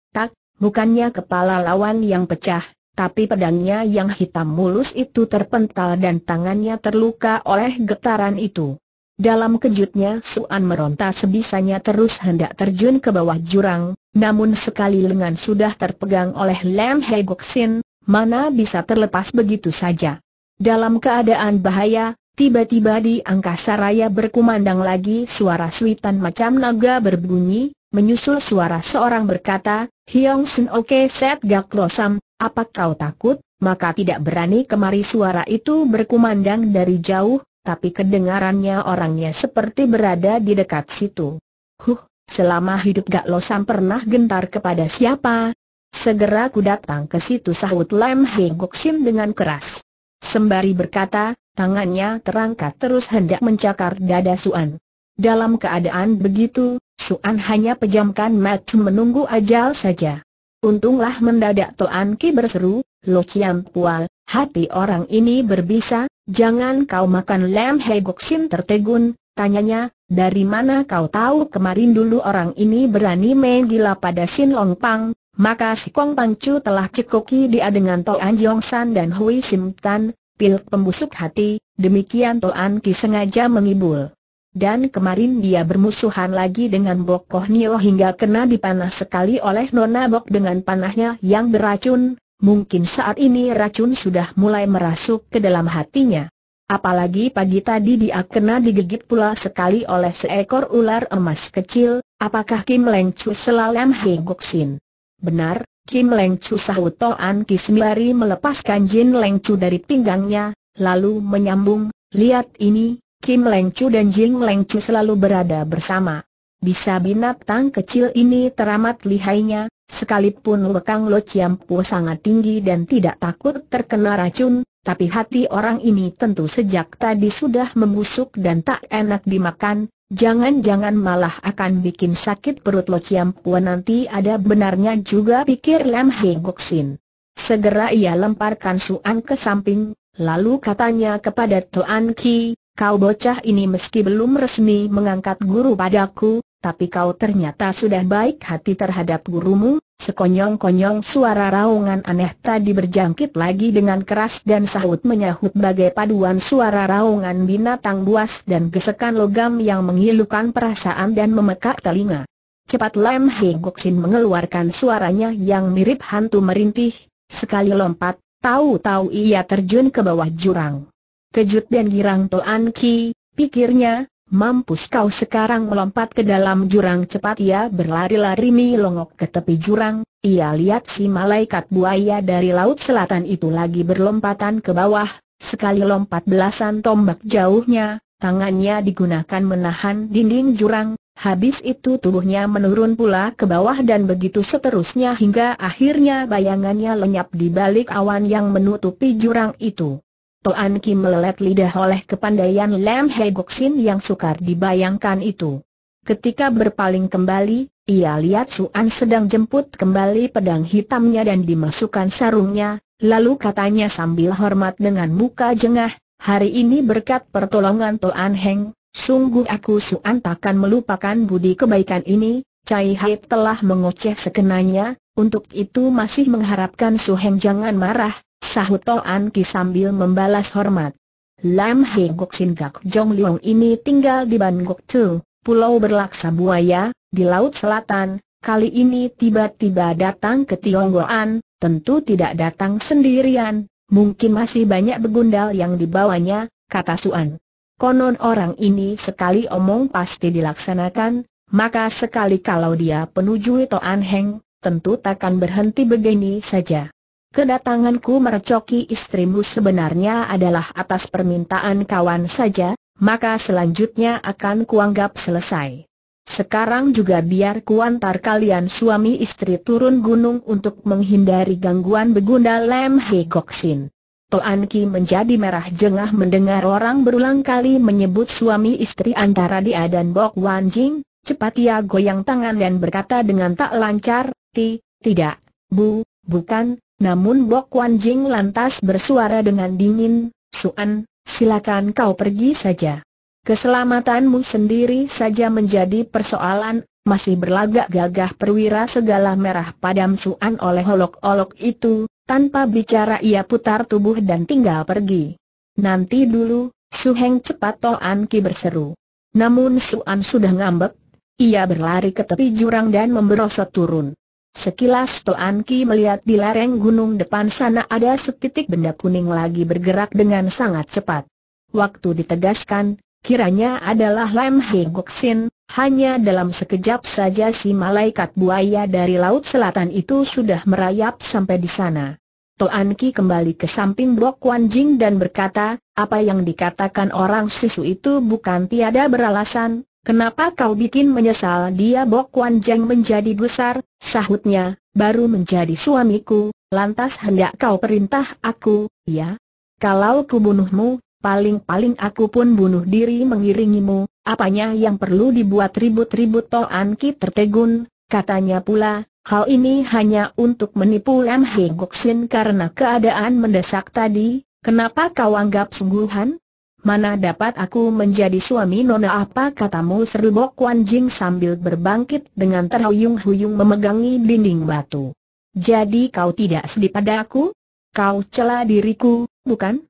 bukannya kepala lawan yang pecah, tapi pedangnya yang hitam mulus itu terpental dan tangannya terluka oleh getaran itu. Dalam kejutnya Suan meronta sebisanya terus hendak terjun ke bawah jurang, namun sekali lengan sudah terpegang oleh Lam Hei Goksin, mana bisa terlepas begitu saja. Dalam keadaan bahaya, Tiba-tiba di angkasa raya berkumandang lagi suara suitan macam naga berbunyi, Menyusul suara seorang berkata, Hyong Sen Oke Set Gak Losam, apa kau takut, maka tidak berani kemari suara itu berkumandang dari jauh, tapi kedengarannya orangnya seperti berada di dekat situ. Huh, selama hidup Gak Losam pernah gentar kepada siapa? Segera ku datang ke situ sahut Lam Gok Sim dengan keras. Sembari berkata, tangannya terangkat terus hendak mencakar dada Suan. Dalam keadaan begitu, Suan hanya pejamkan mata menunggu ajal saja. Untunglah mendadak Toan Ki berseru, Lo Chiam Pual, hati orang ini berbisa, jangan kau makan lem Gok sin tertegun, tanyanya, dari mana kau tahu kemarin dulu orang ini berani main gila pada Sin Long Pang, maka si Kong Pang Chu telah cekoki dia dengan Toan Jong San dan Hui Sim Tan, pil pembusuk hati, demikian Toan Ki sengaja mengibul dan kemarin dia bermusuhan lagi dengan Bok Koh Nio hingga kena dipanah sekali oleh Nona Bok dengan panahnya yang beracun, mungkin saat ini racun sudah mulai merasuk ke dalam hatinya. Apalagi pagi tadi dia kena digigit pula sekali oleh seekor ular emas kecil, apakah Kim Leng Chu selalu Hei Sin? Benar, Kim Leng Chu sahut Toan Kismilari melepaskan Jin Leng Chu dari pinggangnya, lalu menyambung, lihat ini, Kim Leng Chu dan Jing Leng Chu selalu berada bersama. Bisa binatang kecil ini teramat lihainya, sekalipun lekang Lo Chiam Po sangat tinggi dan tidak takut terkena racun, tapi hati orang ini tentu sejak tadi sudah membusuk dan tak enak dimakan, jangan-jangan malah akan bikin sakit perut Lo Chiam Po nanti ada benarnya juga pikir Lam Hei Gok Sin. Segera ia lemparkan Suan ke samping, lalu katanya kepada Tuan Ki, kau bocah ini meski belum resmi mengangkat guru padaku, tapi kau ternyata sudah baik hati terhadap gurumu, sekonyong-konyong suara raungan aneh tadi berjangkit lagi dengan keras dan sahut menyahut bagai paduan suara raungan binatang buas dan gesekan logam yang mengilukan perasaan dan memekak telinga. Cepat Lam Hei Goksin mengeluarkan suaranya yang mirip hantu merintih, sekali lompat, tahu-tahu ia terjun ke bawah jurang. Kejut dan girang Toan Ki, pikirnya, mampus kau sekarang melompat ke dalam jurang cepat ia berlari-lari longok ke tepi jurang, ia lihat si malaikat buaya dari laut selatan itu lagi berlompatan ke bawah, sekali lompat belasan tombak jauhnya, tangannya digunakan menahan dinding jurang, habis itu tubuhnya menurun pula ke bawah dan begitu seterusnya hingga akhirnya bayangannya lenyap di balik awan yang menutupi jurang itu. Toan Kim melelet lidah oleh kepandaian Lam He Goksin yang sukar dibayangkan itu. Ketika berpaling kembali, ia lihat Suan sedang jemput kembali pedang hitamnya dan dimasukkan sarungnya, lalu katanya sambil hormat dengan muka jengah, hari ini berkat pertolongan Toan Heng, sungguh aku Suan takkan melupakan budi kebaikan ini, Cai Hai telah mengoceh sekenanya, untuk itu masih mengharapkan Su Heng jangan marah, Sahut Toan Ki sambil membalas hormat. Lam Hei Gok Sin Gak Jong Leong ini tinggal di Ban Gok Tu, pulau berlaksa buaya, di Laut Selatan, kali ini tiba-tiba datang ke Tionggoan, tentu tidak datang sendirian, mungkin masih banyak begundal yang dibawanya, kata Suan. Konon orang ini sekali omong pasti dilaksanakan, maka sekali kalau dia penujui Toan Heng, tentu takkan berhenti begini saja kedatanganku merecoki istrimu sebenarnya adalah atas permintaan kawan saja, maka selanjutnya akan kuanggap selesai. Sekarang juga biar kuantar kalian suami istri turun gunung untuk menghindari gangguan begunda Lem He Goksin. Toan Ki menjadi merah jengah mendengar orang berulang kali menyebut suami istri antara dia dan Bok Wan Jing, cepat ia goyang tangan dan berkata dengan tak lancar, Ti, tidak, Bu, bukan, namun Bok Wan Jing lantas bersuara dengan dingin, Suan, silakan kau pergi saja. Keselamatanmu sendiri saja menjadi persoalan, masih berlagak gagah perwira segala merah padam Suan oleh olok-olok itu, tanpa bicara ia putar tubuh dan tinggal pergi. Nanti dulu, Su Heng cepat Toan Ki berseru. Namun Su An sudah ngambek, ia berlari ke tepi jurang dan memberosot turun. Sekilas Toan Ki melihat di lereng gunung depan sana ada setitik benda kuning lagi bergerak dengan sangat cepat. Waktu ditegaskan, kiranya adalah Lam He Sin, hanya dalam sekejap saja si malaikat buaya dari Laut Selatan itu sudah merayap sampai di sana. Toan Ki kembali ke samping Blok Wan Jing dan berkata, apa yang dikatakan orang sisu itu bukan tiada beralasan, Kenapa kau bikin menyesal dia Bok Wan Jeng menjadi besar? sahutnya, baru menjadi suamiku, lantas hendak kau perintah aku, ya? Kalau ku bunuhmu, paling-paling aku pun bunuh diri mengiringimu, apanya yang perlu dibuat ribut-ribut Toan Ki tertegun, katanya pula, hal ini hanya untuk menipu Lam Hei Goksin karena keadaan mendesak tadi, kenapa kau anggap sungguhan? Mana dapat aku menjadi suami nona apa katamu seru Bok Wan Jing sambil berbangkit dengan terhuyung-huyung memegangi dinding batu. Jadi kau tidak sedih pada aku? Kau celah diriku, bukan?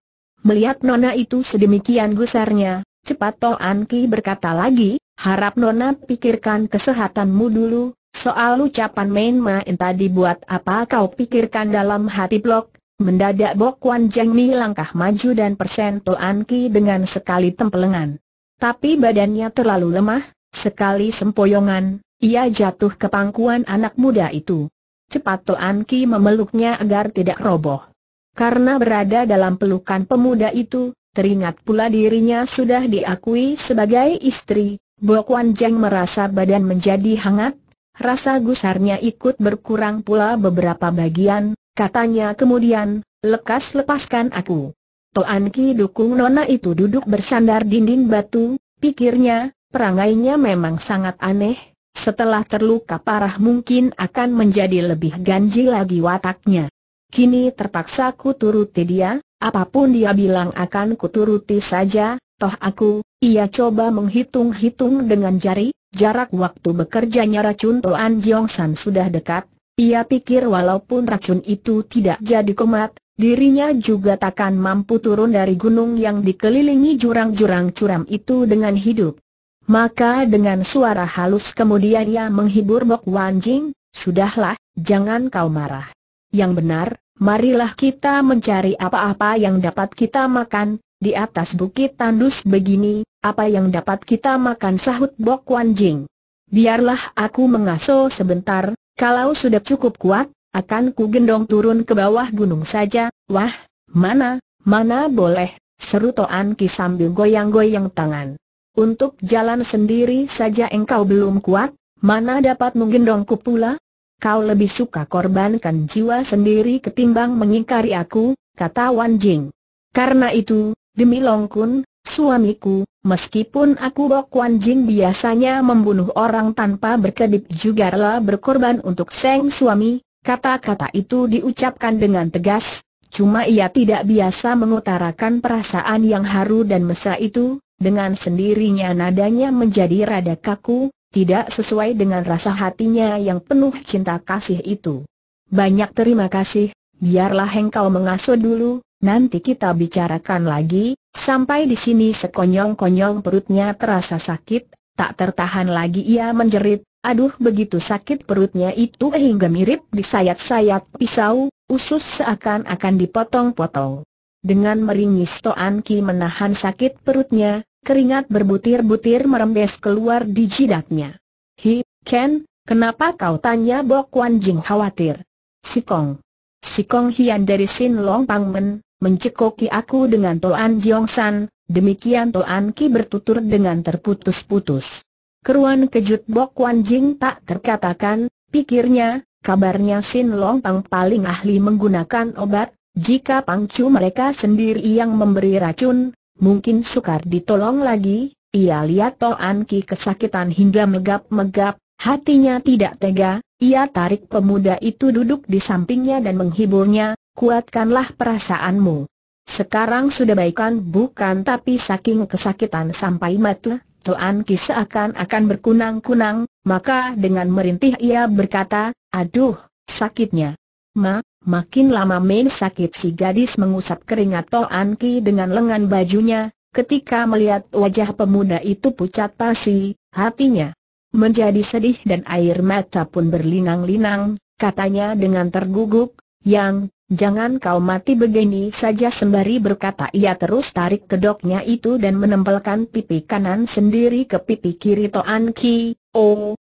Melihat nona itu sedemikian gusarnya, cepat toh Anki berkata lagi, harap nona pikirkan kesehatanmu dulu, soal ucapan main-main tadi buat apa kau pikirkan dalam hati blok, Mendadak Bok Wan Jeng Mi langkah maju dan persen Toan Ki dengan sekali tempelengan. Tapi badannya terlalu lemah, sekali sempoyongan, ia jatuh ke pangkuan anak muda itu. Cepat Toan Ki memeluknya agar tidak roboh. Karena berada dalam pelukan pemuda itu, Teringat pula dirinya sudah diakui sebagai istri, Bok Wan Jeng merasa badan menjadi hangat, rasa gusarnya ikut berkurang pula beberapa bagian, Katanya kemudian, lekas lepaskan aku. Toan Ki dukung nona itu duduk bersandar dinding batu, pikirnya, perangainya memang sangat aneh, setelah terluka parah mungkin akan menjadi lebih ganjil lagi wataknya. Kini terpaksa ku turuti dia, apapun dia bilang akan ku turuti saja, toh aku, ia coba menghitung-hitung dengan jari, jarak waktu bekerjanya racun Toan Jiong San sudah dekat, ia pikir walaupun racun itu tidak jadi komat, dirinya juga takkan mampu turun dari gunung yang dikelilingi jurang-jurang curam itu dengan hidup. Maka dengan suara halus kemudian ia menghibur Bok Wan Sudahlah, jangan kau marah. Yang benar, marilah kita mencari apa-apa yang dapat kita makan, di atas bukit tandus begini, apa yang dapat kita makan sahut Bok Wan Biarlah aku mengasuh sebentar, kalau sudah cukup kuat, akan ku gendong turun ke bawah gunung saja, wah, mana, mana boleh, seru Toan Ki sambil goyang-goyang tangan. Untuk jalan sendiri saja engkau belum kuat, mana dapat menggendongku pula? Kau lebih suka korbankan jiwa sendiri ketimbang mengingkari aku, kata Wan Jing. Karena itu, demi Long Kun, suamiku, meskipun aku Bok Wan Jing biasanya membunuh orang tanpa berkedip juga rela berkorban untuk Seng suami, kata-kata itu diucapkan dengan tegas, cuma ia tidak biasa mengutarakan perasaan yang haru dan mesra itu, dengan sendirinya nadanya menjadi rada kaku, tidak sesuai dengan rasa hatinya yang penuh cinta kasih itu. Banyak terima kasih, biarlah engkau mengasuh dulu, Nanti kita bicarakan lagi, sampai di sini sekonyong-konyong perutnya terasa sakit, tak tertahan lagi ia menjerit, aduh begitu sakit perutnya itu hingga mirip disayat-sayat pisau, usus seakan-akan dipotong-potong. Dengan meringis Toan Ki menahan sakit perutnya, keringat berbutir-butir merembes keluar di jidatnya. Hi, Ken, kenapa kau tanya Bok Wan Jing khawatir? Sikong. Sikong Hian dari Sin Long Pang Men, mencekoki aku dengan Toan Jiong demikian Toan Ki bertutur dengan terputus-putus. Keruan kejut Bok Wan Jing tak terkatakan, pikirnya, kabarnya Sin Long Pang paling ahli menggunakan obat, jika Pang pangcu mereka sendiri yang memberi racun, mungkin sukar ditolong lagi, ia lihat Toan Ki kesakitan hingga megap-megap, hatinya tidak tega, ia tarik pemuda itu duduk di sampingnya dan menghiburnya, kuatkanlah perasaanmu. Sekarang sudah baikan bukan tapi saking kesakitan sampai mati, Tuan Ki seakan-akan berkunang-kunang, maka dengan merintih ia berkata, aduh, sakitnya. Ma, makin lama main sakit si gadis mengusap keringat Tuan Ki dengan lengan bajunya, ketika melihat wajah pemuda itu pucat pasi, hatinya menjadi sedih dan air mata pun berlinang-linang, katanya dengan terguguk, yang, Jangan kau mati begini saja sembari berkata ia terus tarik kedoknya itu dan menempelkan pipi kanan sendiri ke pipi kiri Toan Ki. Oh,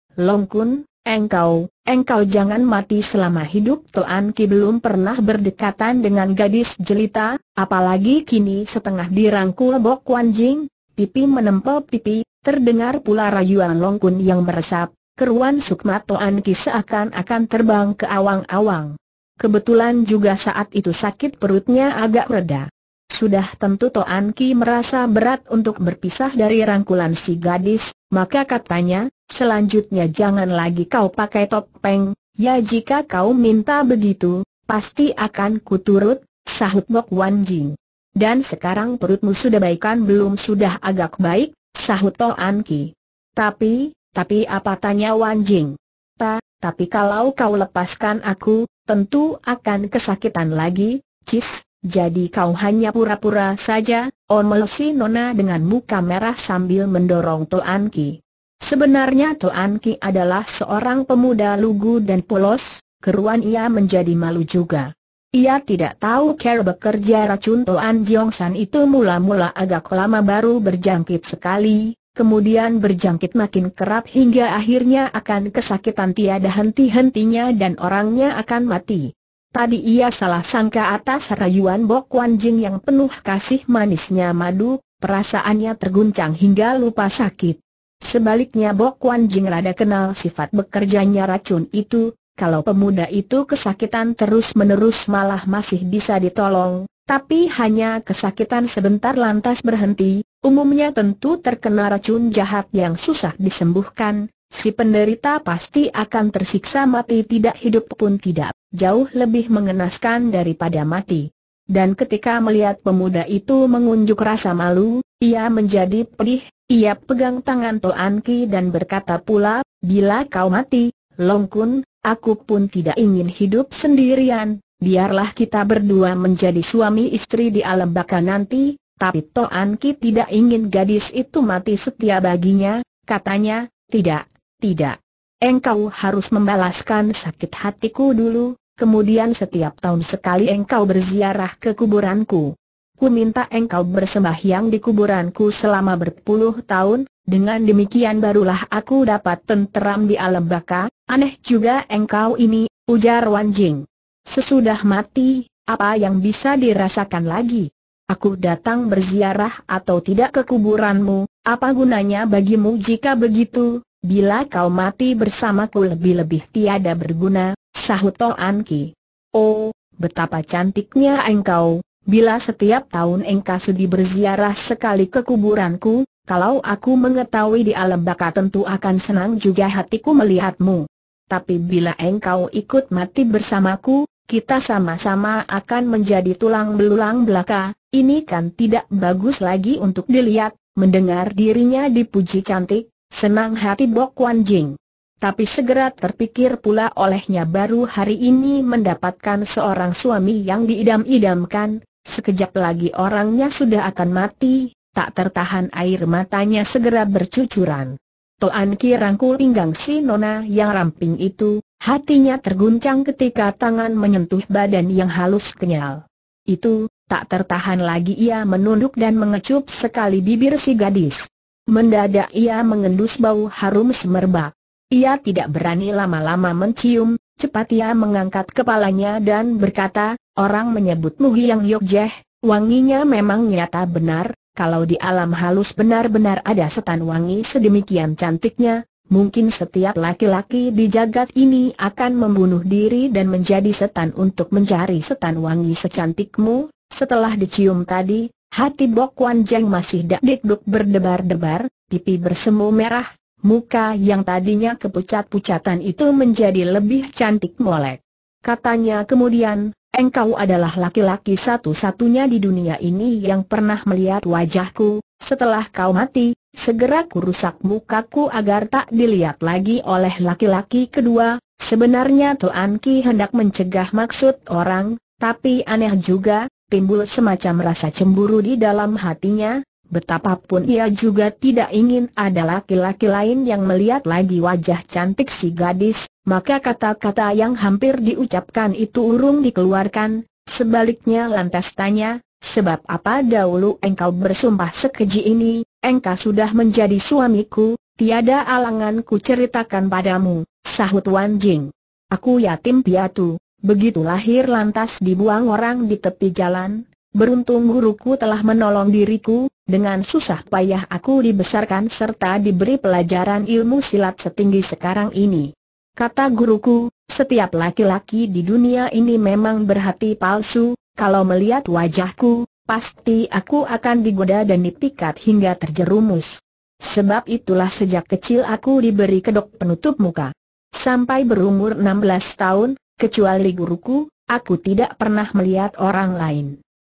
Kun, engkau, engkau jangan mati selama hidup Toan Ki belum pernah berdekatan dengan gadis jelita, apalagi kini setengah dirangkul Bok wanjing. Jing. Pipi menempel pipi, terdengar pula rayuan Long Kun yang meresap. Keruan Sukma Toan Ki seakan-akan terbang ke awang-awang. Kebetulan juga saat itu sakit perutnya agak reda. Sudah tentu Toan Ki merasa berat untuk berpisah dari rangkulan si gadis, maka katanya, selanjutnya jangan lagi kau pakai topeng, ya jika kau minta begitu, pasti akan kuturut, sahut Mok Wan Jing. Dan sekarang perutmu sudah baikan belum sudah agak baik, sahut Toan Ki. Tapi, tapi apa tanya Wan Jing? Ta, tapi kalau kau lepaskan aku, tentu akan kesakitan lagi, Cis, jadi kau hanya pura-pura saja, omel si Nona dengan muka merah sambil mendorong Toan Ki. Sebenarnya Toan Ki adalah seorang pemuda lugu dan polos, keruan ia menjadi malu juga. Ia tidak tahu cara bekerja racun Toan Jiong San itu mula-mula agak lama baru berjangkit sekali, kemudian berjangkit makin kerap hingga akhirnya akan kesakitan tiada henti-hentinya dan orangnya akan mati. Tadi ia salah sangka atas rayuan Bok Wan Jing yang penuh kasih manisnya madu, perasaannya terguncang hingga lupa sakit. Sebaliknya Bok Wan Jing rada kenal sifat bekerjanya racun itu, kalau pemuda itu kesakitan terus-menerus malah masih bisa ditolong, tapi hanya kesakitan sebentar lantas berhenti, umumnya tentu terkena racun jahat yang susah disembuhkan, si penderita pasti akan tersiksa mati tidak hidup pun tidak, jauh lebih mengenaskan daripada mati. Dan ketika melihat pemuda itu mengunjuk rasa malu, ia menjadi pedih, ia pegang tangan Toan Ki dan berkata pula, bila kau mati, Long Kun, aku pun tidak ingin hidup sendirian, biarlah kita berdua menjadi suami istri di alam baka nanti, tapi Toan Ki tidak ingin gadis itu mati setia baginya, katanya, tidak, tidak. Engkau harus membalaskan sakit hatiku dulu, kemudian setiap tahun sekali engkau berziarah ke kuburanku. Ku minta engkau bersembahyang di kuburanku selama berpuluh tahun, dengan demikian barulah aku dapat tenteram di alam baka, aneh juga engkau ini, ujar Wan Jing. Sesudah mati, apa yang bisa dirasakan lagi? Aku datang berziarah atau tidak ke kuburanmu, apa gunanya bagimu jika begitu? Bila kau mati bersamaku lebih-lebih tiada berguna, sahut Toanki. Ki. Oh, betapa cantiknya engkau, bila setiap tahun engkau sudi berziarah sekali ke kuburanku, kalau aku mengetahui di alam baka tentu akan senang juga hatiku melihatmu. Tapi bila engkau ikut mati bersamaku, kita sama-sama akan menjadi tulang belulang belaka, ini kan tidak bagus lagi untuk dilihat, mendengar dirinya dipuji cantik, senang hati Bok Wan Jing. Tapi segera terpikir pula olehnya baru hari ini mendapatkan seorang suami yang diidam-idamkan, sekejap lagi orangnya sudah akan mati, tak tertahan air matanya segera bercucuran. Toan Ki rangkul pinggang si Nona yang ramping itu, hatinya terguncang ketika tangan menyentuh badan yang halus kenyal. Itu, tak tertahan lagi ia menunduk dan mengecup sekali bibir si gadis. Mendadak ia mengendus bau harum semerbak. Ia tidak berani lama-lama mencium, cepat ia mengangkat kepalanya dan berkata, orang menyebutmu Hiang Yokjeh, wanginya memang nyata benar, kalau di alam halus benar-benar ada setan wangi sedemikian cantiknya, mungkin setiap laki-laki di jagat ini akan membunuh diri dan menjadi setan untuk mencari setan wangi secantikmu. Setelah dicium tadi, hati Bok Wan Jeng masih dakdikduk berdebar-debar, pipi bersemu merah, muka yang tadinya kepucat-pucatan itu menjadi lebih cantik molek. Katanya kemudian, engkau adalah laki-laki satu-satunya di dunia ini yang pernah melihat wajahku, setelah kau mati, segera kurusak mukaku agar tak dilihat lagi oleh laki-laki kedua, sebenarnya Tuan Ki hendak mencegah maksud orang, tapi aneh juga, timbul semacam rasa cemburu di dalam hatinya, Betapapun ia juga tidak ingin ada laki-laki lain yang melihat lagi wajah cantik si gadis, maka kata-kata yang hampir diucapkan itu urung dikeluarkan, sebaliknya lantas tanya, sebab apa dahulu engkau bersumpah sekeji ini, engkau sudah menjadi suamiku, tiada alangan ku ceritakan padamu, sahut Wan Jing. Aku yatim piatu, begitu lahir lantas dibuang orang di tepi jalan, Beruntung guruku telah menolong diriku, dengan susah payah aku dibesarkan serta diberi pelajaran ilmu silat setinggi sekarang ini. Kata guruku, setiap laki-laki di dunia ini memang berhati palsu, kalau melihat wajahku, pasti aku akan digoda dan dipikat hingga terjerumus. Sebab itulah sejak kecil aku diberi kedok penutup muka. Sampai berumur 16 tahun, kecuali guruku, aku tidak pernah melihat orang lain.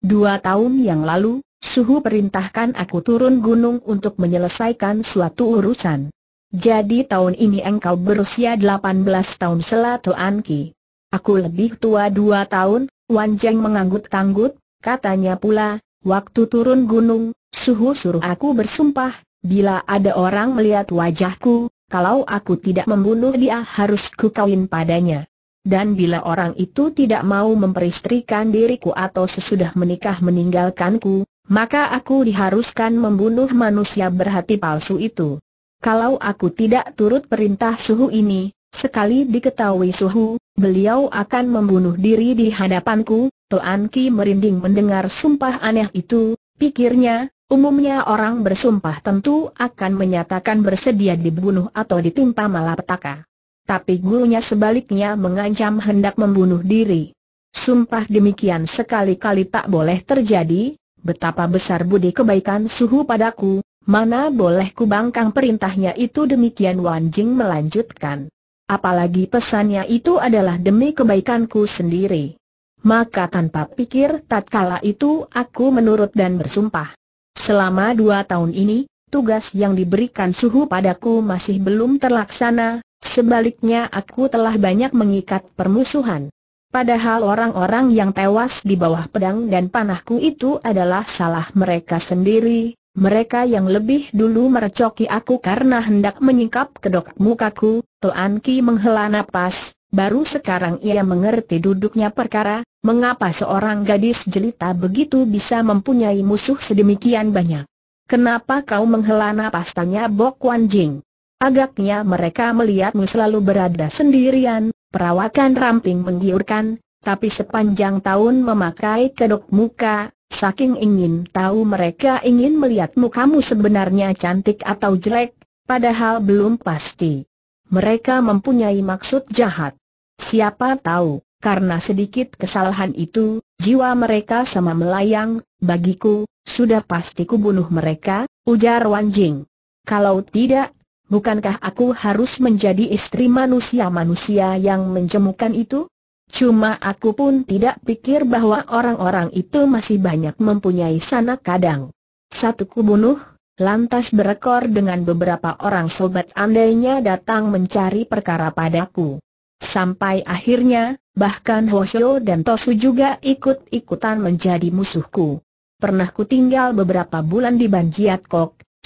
Dua tahun yang lalu, Suhu perintahkan aku turun gunung untuk menyelesaikan suatu urusan. Jadi tahun ini engkau berusia 18 tahun selatu Anki. Aku lebih tua dua tahun, Wan Jeng menganggut tanggut, katanya pula, waktu turun gunung, suhu suruh aku bersumpah, bila ada orang melihat wajahku, kalau aku tidak membunuh dia harus kukawin padanya. Dan bila orang itu tidak mau memperistrikan diriku atau sesudah menikah meninggalkanku, maka aku diharuskan membunuh manusia berhati palsu itu. Kalau aku tidak turut perintah suhu ini, sekali diketahui suhu, beliau akan membunuh diri di hadapanku, Tuan Ki merinding mendengar sumpah aneh itu, pikirnya, umumnya orang bersumpah tentu akan menyatakan bersedia dibunuh atau ditimpa malapetaka. Tapi gurunya sebaliknya mengancam hendak membunuh diri. Sumpah demikian sekali-kali tak boleh terjadi, Betapa besar budi kebaikan suhu padaku, mana boleh bangkang perintahnya itu demikian Wan Jing melanjutkan. Apalagi pesannya itu adalah demi kebaikanku sendiri. Maka tanpa pikir tatkala itu aku menurut dan bersumpah. Selama dua tahun ini, tugas yang diberikan suhu padaku masih belum terlaksana, sebaliknya aku telah banyak mengikat permusuhan. Padahal orang-orang yang tewas di bawah pedang dan panahku itu adalah salah mereka sendiri, mereka yang lebih dulu merecoki aku karena hendak menyingkap kedok mukaku, Tuan Ki menghela napas, baru sekarang ia mengerti duduknya perkara, mengapa seorang gadis jelita begitu bisa mempunyai musuh sedemikian banyak. Kenapa kau menghela napas tanya Bok Wan Jing. Agaknya mereka melihatmu selalu berada sendirian, Perawakan ramping menggiurkan, tapi sepanjang tahun memakai kedok muka, saking ingin tahu mereka ingin melihat mukamu sebenarnya cantik atau jelek, padahal belum pasti. Mereka mempunyai maksud jahat. Siapa tahu, karena sedikit kesalahan itu, jiwa mereka sama melayang, bagiku, sudah pasti kubunuh mereka, ujar Wan Jing. Kalau tidak, bukankah aku harus menjadi istri manusia-manusia yang menjemukan itu? Cuma aku pun tidak pikir bahwa orang-orang itu masih banyak mempunyai sana kadang. Satu kubunuh, lantas berekor dengan beberapa orang sobat andainya datang mencari perkara padaku. Sampai akhirnya, bahkan Hoshio dan Tosu juga ikut-ikutan menjadi musuhku. Pernah ku tinggal beberapa bulan di Banjiat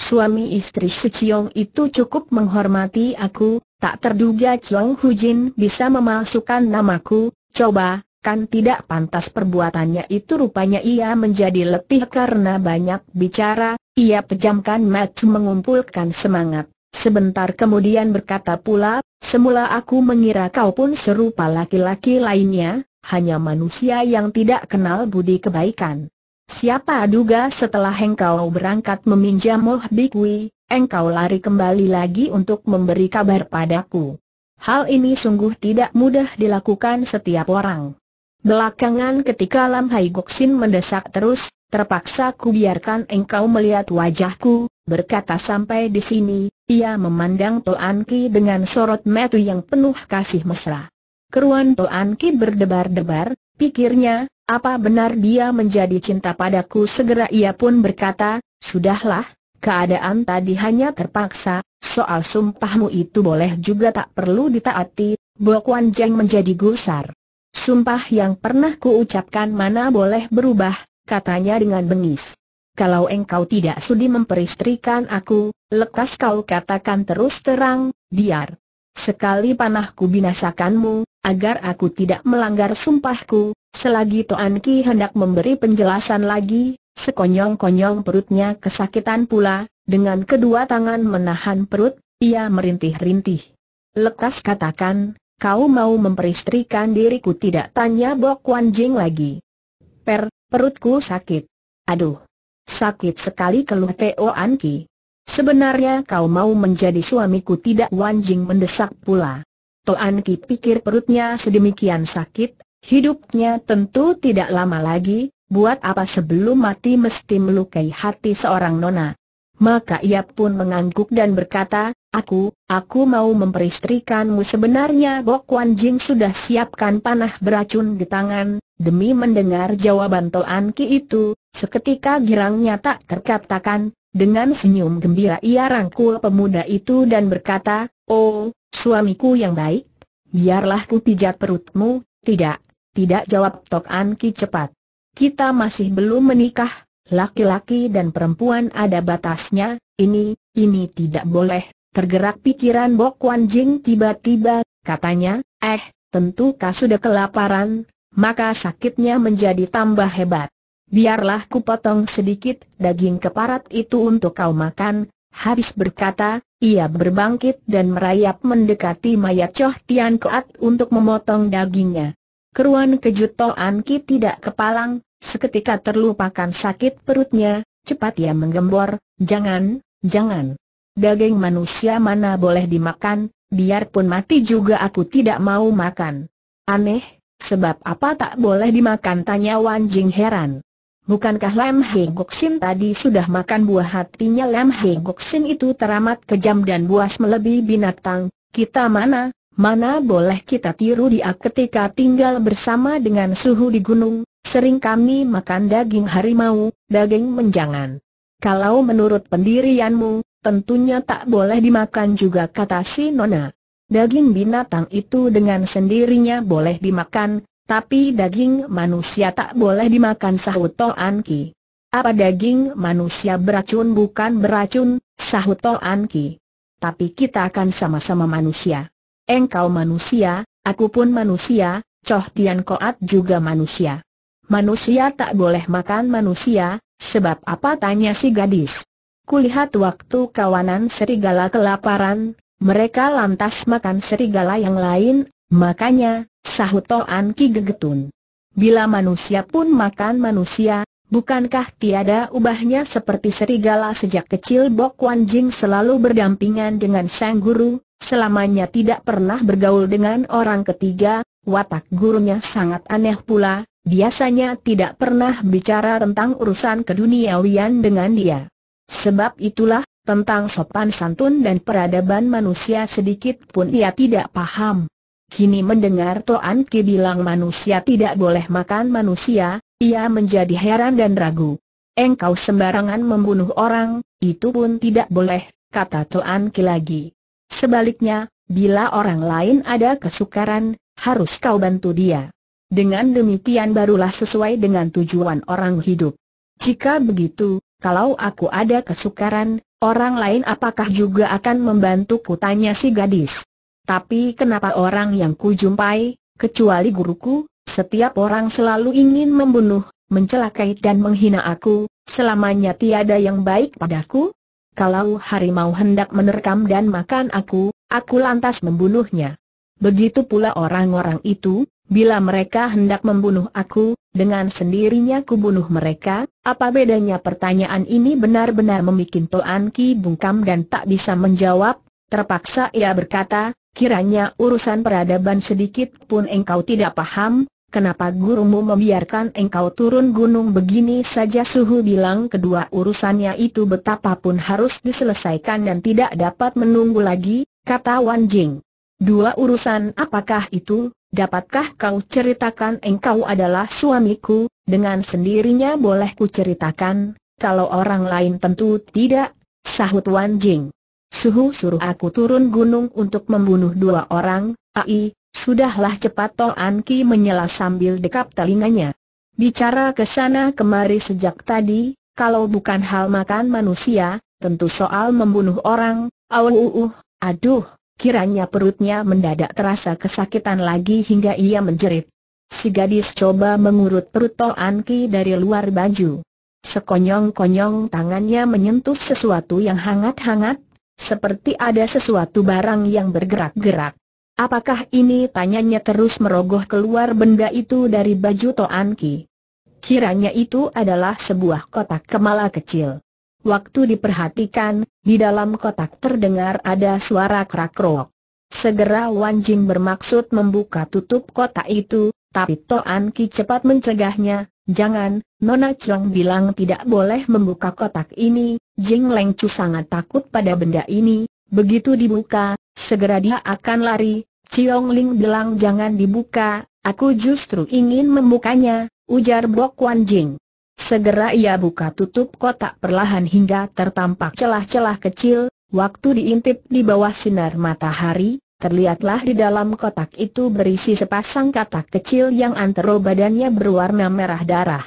Suami istri seciong itu cukup menghormati aku, tak terduga Chong Hujin bisa memalsukan namaku, coba, kan tidak pantas perbuatannya itu rupanya ia menjadi letih karena banyak bicara, ia pejamkan match mengumpulkan semangat. Sebentar kemudian berkata pula, semula aku mengira kau pun serupa laki-laki lainnya, hanya manusia yang tidak kenal budi kebaikan. Siapa duga setelah engkau berangkat meminjam Moh Bikwi, engkau lari kembali lagi untuk memberi kabar padaku. Hal ini sungguh tidak mudah dilakukan setiap orang. Belakangan ketika Lam Hai Goksin mendesak terus, terpaksa ku biarkan engkau melihat wajahku, berkata sampai di sini, ia memandang Toan Ki dengan sorot metu yang penuh kasih mesra. Keruan Toan Ki berdebar-debar, pikirnya, apa benar dia menjadi cinta padaku? Segera ia pun berkata, Sudahlah, keadaan tadi hanya terpaksa, soal sumpahmu itu boleh juga tak perlu ditaati, Bo Kuan Jeng menjadi gusar. Sumpah yang pernah kuucapkan mana boleh berubah, katanya dengan bengis. Kalau engkau tidak sudi memperistrikan aku, lekas kau katakan terus terang, biar. Sekali panahku binasakanmu, agar aku tidak melanggar sumpahku, selagi Toan Ki hendak memberi penjelasan lagi, sekonyong-konyong perutnya kesakitan pula, dengan kedua tangan menahan perut, ia merintih-rintih. Lekas katakan, kau mau memperistrikan diriku tidak tanya Bok Wan Jing lagi. Per, perutku sakit. Aduh. Sakit sekali keluh Teo Anki. Sebenarnya kau mau menjadi suamiku tidak Wan Jing mendesak pula. Toan Ki pikir perutnya sedemikian sakit, hidupnya tentu tidak lama lagi, buat apa sebelum mati mesti melukai hati seorang nona. Maka ia pun mengangguk dan berkata, Aku, aku mau memperistrikanmu sebenarnya Bok Wan Jing sudah siapkan panah beracun di tangan, demi mendengar jawaban Toan Ki itu, seketika girangnya tak terkatakan, dengan senyum gembira ia rangkul pemuda itu dan berkata, Oh, Suamiku yang baik, biarlah ku pijat perutmu, tidak, tidak jawab Tok Anki cepat. Kita masih belum menikah, laki-laki dan perempuan ada batasnya, ini, ini tidak boleh. Tergerak pikiran Bok Wan Jing tiba-tiba, katanya, eh, tentu kau sudah kelaparan, maka sakitnya menjadi tambah hebat. Biarlah ku potong sedikit daging keparat itu untuk kau makan, Habis berkata, ia berbangkit dan merayap mendekati mayat Choh Tian untuk memotong dagingnya. Keruan kejut An Ki tidak kepalang, seketika terlupakan sakit perutnya, cepat ia menggembor, jangan, jangan. Daging manusia mana boleh dimakan, biarpun mati juga aku tidak mau makan. Aneh, sebab apa tak boleh dimakan tanya Wan Jing heran. Bukankah Lam Heng Sin tadi sudah makan buah hatinya Lam Heng Sin itu teramat kejam dan buas melebihi binatang, kita mana, mana boleh kita tiru dia ketika tinggal bersama dengan suhu di gunung, sering kami makan daging harimau, daging menjangan. Kalau menurut pendirianmu, tentunya tak boleh dimakan juga kata si Nona. Daging binatang itu dengan sendirinya boleh dimakan, tapi daging manusia tak boleh dimakan sahut Toan Ki. Apa daging manusia beracun bukan beracun, sahut Toan Ki. Tapi kita akan sama-sama manusia. Engkau manusia, aku pun manusia, Coh Tian Koat juga manusia. Manusia tak boleh makan manusia, sebab apa tanya si gadis. Kulihat waktu kawanan serigala kelaparan, mereka lantas makan serigala yang lain, Makanya, sahut Toan Ki gegetun. Bila manusia pun makan manusia, bukankah tiada ubahnya seperti serigala sejak kecil Bok Wan Jing selalu berdampingan dengan sang guru, selamanya tidak pernah bergaul dengan orang ketiga, watak gurunya sangat aneh pula, biasanya tidak pernah bicara tentang urusan keduniawian dengan dia. Sebab itulah, tentang sopan santun dan peradaban manusia sedikit pun ia tidak paham. Kini mendengar Toan Ki bilang manusia tidak boleh makan manusia, ia menjadi heran dan ragu. Engkau sembarangan membunuh orang, itu pun tidak boleh, kata Toan Ki lagi. Sebaliknya, bila orang lain ada kesukaran, harus kau bantu dia. Dengan demikian barulah sesuai dengan tujuan orang hidup. Jika begitu, kalau aku ada kesukaran, orang lain apakah juga akan membantuku tanya si gadis. Tapi kenapa orang yang kujumpai, kecuali guruku, setiap orang selalu ingin membunuh, mencelakai dan menghina aku, selamanya tiada yang baik padaku? Kalau harimau hendak menerkam dan makan aku, aku lantas membunuhnya. Begitu pula orang-orang itu, bila mereka hendak membunuh aku, dengan sendirinya kubunuh mereka, apa bedanya pertanyaan ini benar-benar membuat Toan Ki bungkam dan tak bisa menjawab, terpaksa ia berkata, Kiranya urusan peradaban sedikit pun engkau tidak paham, kenapa gurumu membiarkan engkau turun gunung begini saja suhu bilang kedua urusannya itu betapapun harus diselesaikan dan tidak dapat menunggu lagi, kata Wan Jing. Dua urusan apakah itu, dapatkah kau ceritakan engkau adalah suamiku, dengan sendirinya boleh ku ceritakan, kalau orang lain tentu tidak, sahut Wan Jing. Suhu suruh aku turun gunung untuk membunuh dua orang, ai, sudahlah cepat toh Anki menyela sambil dekap telinganya. Bicara ke sana kemari sejak tadi, kalau bukan hal makan manusia, tentu soal membunuh orang, Auuuh, aduh, kiranya perutnya mendadak terasa kesakitan lagi hingga ia menjerit. Si gadis coba mengurut perut toh Anki dari luar baju. Sekonyong-konyong tangannya menyentuh sesuatu yang hangat-hangat, seperti ada sesuatu barang yang bergerak-gerak. Apakah ini tanyanya terus merogoh keluar benda itu dari baju Toan Ki? Kiranya itu adalah sebuah kotak kemala kecil. Waktu diperhatikan, di dalam kotak terdengar ada suara krak-krok. Segera Wan Jing bermaksud membuka tutup kotak itu, tapi Toan Ki cepat mencegahnya, Jangan, Nona Chong bilang tidak boleh membuka kotak ini, Jing Leng Chu sangat takut pada benda ini, begitu dibuka, segera dia akan lari, Chiong Ling bilang jangan dibuka, aku justru ingin membukanya, ujar Bok Wan Jing. Segera ia buka tutup kotak perlahan hingga tertampak celah-celah kecil, waktu diintip di bawah sinar matahari, Terlihatlah di dalam kotak itu berisi sepasang katak kecil yang antero badannya berwarna merah darah.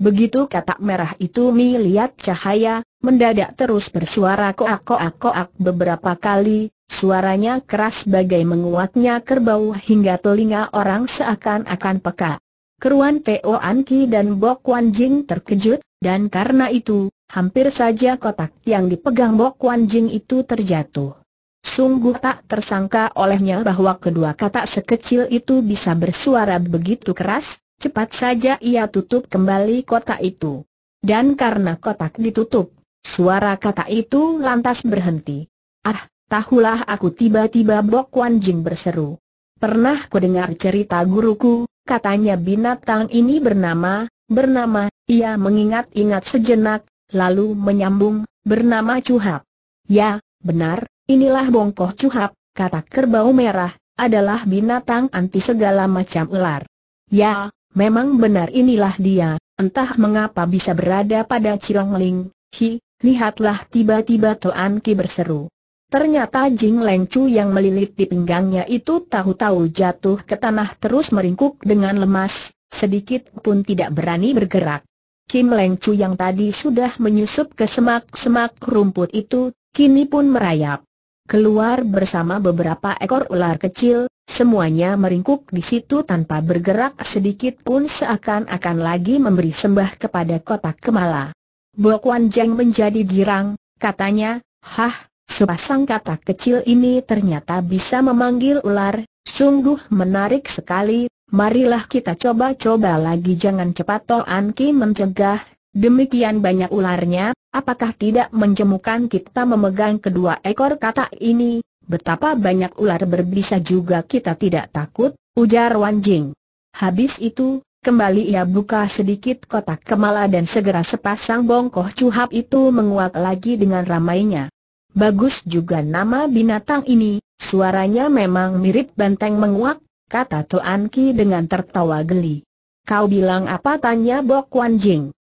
Begitu katak merah itu melihat cahaya, mendadak terus bersuara koak-koak-koak beberapa kali, suaranya keras bagai menguatnya kerbau hingga telinga orang seakan-akan peka. Keruan Po Anki dan Bok Wan Jing terkejut, dan karena itu, hampir saja kotak yang dipegang Bok Wan Jing itu terjatuh. Sungguh tak tersangka olehnya bahwa kedua kata sekecil itu bisa bersuara begitu keras, cepat saja ia tutup kembali kotak itu. Dan karena kotak ditutup, suara kata itu lantas berhenti. Ah, tahulah aku tiba-tiba Bok Wan Jing berseru. Pernah ku dengar cerita guruku, katanya binatang ini bernama, bernama, ia mengingat-ingat sejenak, lalu menyambung, bernama Cuhap. Ya, benar, Inilah bongkoh cuhap, kata kerbau merah, adalah binatang anti segala macam ular. Ya, memang benar inilah dia, entah mengapa bisa berada pada Cilongling, hi, lihatlah tiba-tiba tuan Ki berseru. Ternyata Jing Leng Chu yang melilit di pinggangnya itu tahu-tahu jatuh ke tanah terus meringkuk dengan lemas, sedikit pun tidak berani bergerak. Kim Leng Chu yang tadi sudah menyusup ke semak-semak rumput itu, kini pun merayap keluar bersama beberapa ekor ular kecil, semuanya meringkuk di situ tanpa bergerak sedikit pun seakan-akan lagi memberi sembah kepada kotak kemala. Bok Wan Jeng menjadi girang, katanya, Hah, sepasang katak kecil ini ternyata bisa memanggil ular, sungguh menarik sekali, marilah kita coba-coba lagi jangan cepat Toan Ki mencegah, Demikian banyak ularnya, apakah tidak menjemukan kita memegang kedua ekor kata ini, betapa banyak ular berbisa juga kita tidak takut, ujar Wan Jing. Habis itu, kembali ia buka sedikit kotak kemala dan segera sepasang bongkoh cuhap itu menguat lagi dengan ramainya. Bagus juga nama binatang ini, suaranya memang mirip banteng menguak, kata Tuan Ki dengan tertawa geli. Kau bilang apa tanya Bok Wan Jing?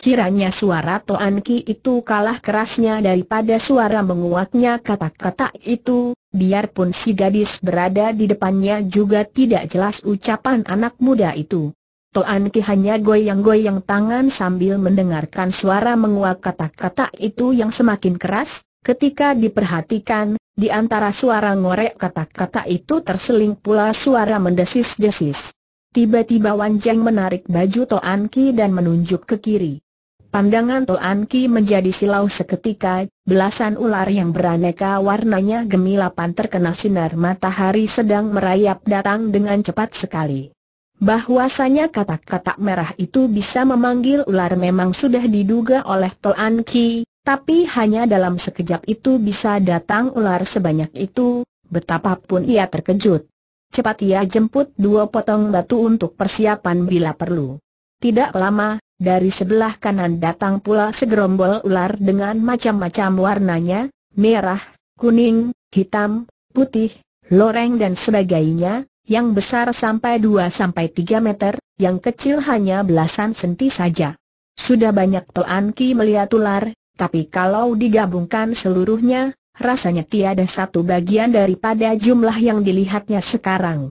Kiranya suara Toan Ki itu kalah kerasnya daripada suara menguatnya kata-kata itu, biarpun si gadis berada di depannya juga tidak jelas ucapan anak muda itu. Toan Ki hanya goyang-goyang tangan sambil mendengarkan suara menguat kata-kata itu yang semakin keras, ketika diperhatikan, di antara suara ngorek kata-kata itu terseling pula suara mendesis-desis. Tiba-tiba Wan Jeng menarik baju Toan Ki dan menunjuk ke kiri. Pandangan Toan Ki menjadi silau seketika, belasan ular yang beraneka warnanya gemilapan terkena sinar matahari sedang merayap datang dengan cepat sekali. Bahwasanya kata-kata merah itu bisa memanggil ular memang sudah diduga oleh Toan Ki, tapi hanya dalam sekejap itu bisa datang ular sebanyak itu, betapapun ia terkejut. Cepat ia jemput dua potong batu untuk persiapan bila perlu. Tidak lama, dari sebelah kanan datang pula segerombol ular dengan macam-macam warnanya, merah, kuning, hitam, putih, loreng dan sebagainya, yang besar sampai 2-3 meter, yang kecil hanya belasan senti saja. Sudah banyak Toan Ki melihat ular, tapi kalau digabungkan seluruhnya, rasanya tiada satu bagian daripada jumlah yang dilihatnya sekarang.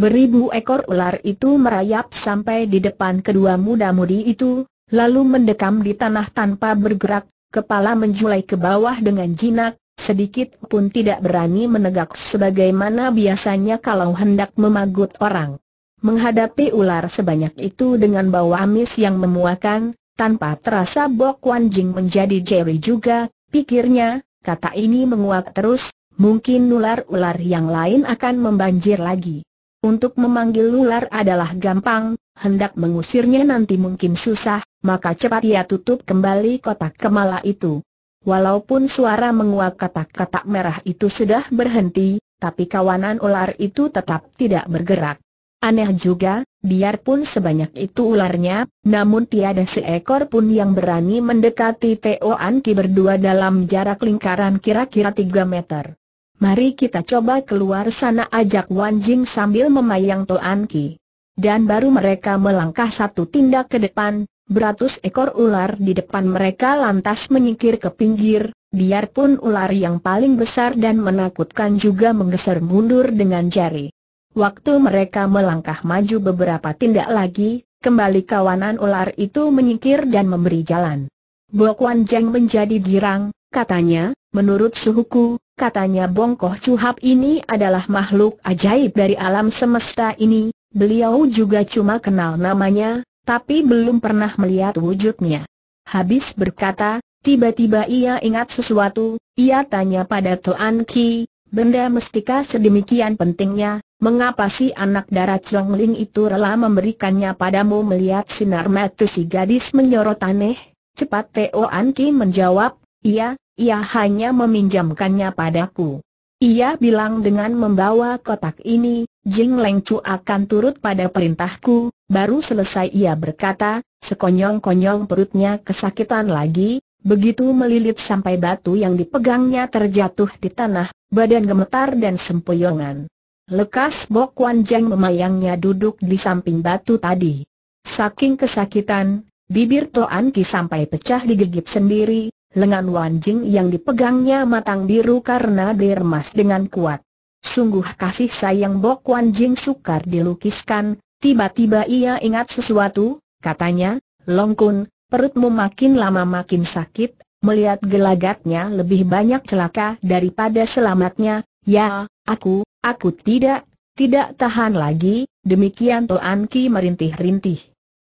Beribu ekor ular itu merayap sampai di depan kedua muda-mudi itu, lalu mendekam di tanah tanpa bergerak, kepala menjulai ke bawah dengan jinak, sedikit pun tidak berani menegak sebagaimana biasanya kalau hendak memagut orang. Menghadapi ular sebanyak itu dengan bau amis yang memuakan, tanpa terasa Bok Wan Jing menjadi jeri juga, pikirnya, kata ini menguak terus, mungkin ular-ular yang lain akan membanjir lagi. Untuk memanggil ular adalah gampang, hendak mengusirnya nanti mungkin susah, maka cepat ia tutup kembali kotak kemala itu. Walaupun suara menguak kata-kata merah itu sudah berhenti, tapi kawanan ular itu tetap tidak bergerak. Aneh juga, biarpun sebanyak itu ularnya, namun tiada seekor pun yang berani mendekati Teo Anki berdua dalam jarak lingkaran kira-kira 3 meter. Mari kita coba keluar sana ajak Wan Jing sambil memayang Toan Ki. Dan baru mereka melangkah satu tindak ke depan, beratus ekor ular di depan mereka lantas menyingkir ke pinggir, biarpun ular yang paling besar dan menakutkan juga menggeser mundur dengan jari. Waktu mereka melangkah maju beberapa tindak lagi, kembali kawanan ular itu menyingkir dan memberi jalan. Bok Wan Jeng menjadi girang, katanya, menurut suhuku, katanya Bongkoh Cuhap ini adalah makhluk ajaib dari alam semesta ini, beliau juga cuma kenal namanya, tapi belum pernah melihat wujudnya. Habis berkata, tiba-tiba ia ingat sesuatu, ia tanya pada Tuan Ki, benda mestika sedemikian pentingnya, mengapa si anak darah Ling itu rela memberikannya padamu melihat sinar mata si gadis menyorot aneh? Cepat Tuan Ki menjawab, iya, ia hanya meminjamkannya padaku. Ia bilang dengan membawa kotak ini, Jing Leng akan turut pada perintahku, baru selesai ia berkata, sekonyong-konyong perutnya kesakitan lagi, begitu melilit sampai batu yang dipegangnya terjatuh di tanah, badan gemetar dan sempoyongan. Lekas Bok Wan Jeng memayangnya duduk di samping batu tadi. Saking kesakitan, bibir Toan Ki sampai pecah digigit sendiri, lengan Wanjing yang dipegangnya matang biru karena diremas dengan kuat. Sungguh kasih sayang Bok Wanjing sukar dilukiskan, tiba-tiba ia ingat sesuatu, katanya, Longkun, perutmu makin lama makin sakit, melihat gelagatnya lebih banyak celaka daripada selamatnya, ya, aku, aku tidak, tidak tahan lagi, demikian Toan Ki merintih-rintih.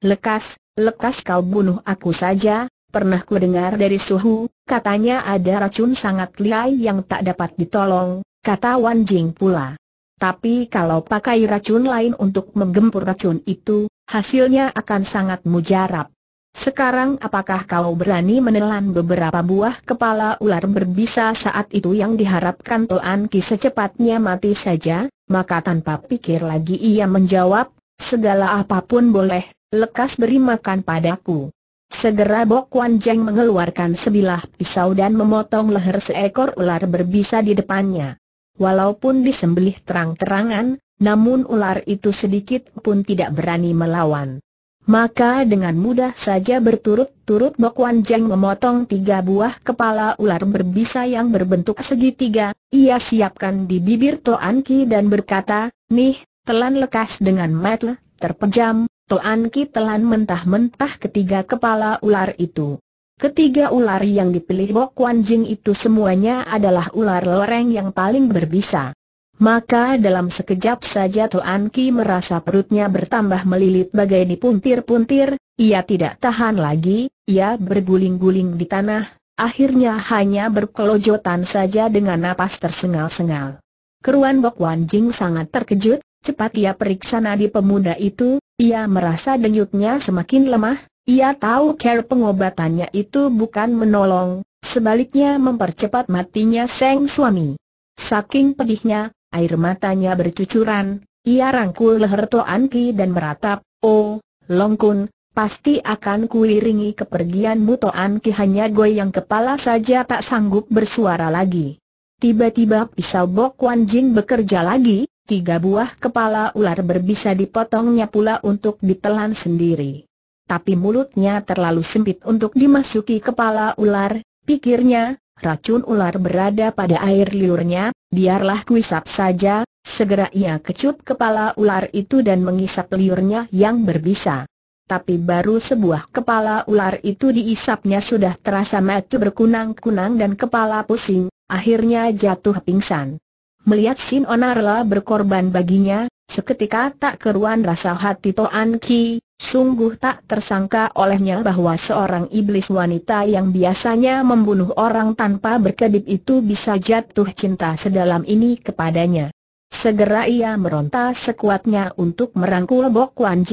Lekas, lekas kau bunuh aku saja, Pernah ku dengar dari suhu, katanya ada racun sangat liar yang tak dapat ditolong, kata Wan Jing pula. Tapi kalau pakai racun lain untuk menggempur racun itu, hasilnya akan sangat mujarab. Sekarang apakah kau berani menelan beberapa buah kepala ular berbisa saat itu yang diharapkan Toan Ki secepatnya mati saja? Maka tanpa pikir lagi ia menjawab, segala apapun boleh, lekas beri makan padaku. Segera Bok Wan Jeng mengeluarkan sebilah pisau dan memotong leher seekor ular berbisa di depannya. Walaupun disembelih terang-terangan, namun ular itu sedikit pun tidak berani melawan. Maka dengan mudah saja berturut-turut Bok Wan Jeng memotong tiga buah kepala ular berbisa yang berbentuk segitiga, ia siapkan di bibir Toan Ki dan berkata, Nih, telan lekas dengan metle, terpejam, Toan Ki telan mentah-mentah ketiga kepala ular itu. Ketiga ular yang dipilih Bok Kuan Jing itu semuanya adalah ular loreng yang paling berbisa. Maka dalam sekejap saja Toan Ki merasa perutnya bertambah melilit bagai dipuntir-puntir, ia tidak tahan lagi, ia berguling-guling di tanah, akhirnya hanya berkelojotan saja dengan napas tersengal-sengal. Keruan Bok Wan Jing sangat terkejut, cepat ia periksa nadi pemuda itu, ia merasa denyutnya semakin lemah, ia tahu care pengobatannya itu bukan menolong, sebaliknya mempercepat matinya sang suami. Saking pedihnya, air matanya bercucuran, ia rangkul leher Toan Ki dan meratap, Oh, Longkun, pasti akan kuiringi kepergianmu Toan Ki hanya yang kepala saja tak sanggup bersuara lagi. Tiba-tiba pisau Bok Wan Jin bekerja lagi, tiga buah kepala ular berbisa dipotongnya pula untuk ditelan sendiri. Tapi mulutnya terlalu sempit untuk dimasuki kepala ular, pikirnya, racun ular berada pada air liurnya, biarlah kuisap saja, segera ia kecup kepala ular itu dan mengisap liurnya yang berbisa. Tapi baru sebuah kepala ular itu diisapnya sudah terasa mati berkunang-kunang dan kepala pusing, akhirnya jatuh pingsan. Melihat Sin Onarla berkorban baginya, seketika tak keruan rasa hati Toan Ki, sungguh tak tersangka olehnya bahwa seorang iblis wanita yang biasanya membunuh orang tanpa berkedip itu bisa jatuh cinta sedalam ini kepadanya. Segera ia meronta sekuatnya untuk merangkul Bok Wan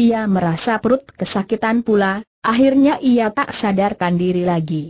ia merasa perut kesakitan pula, akhirnya ia tak sadarkan diri lagi.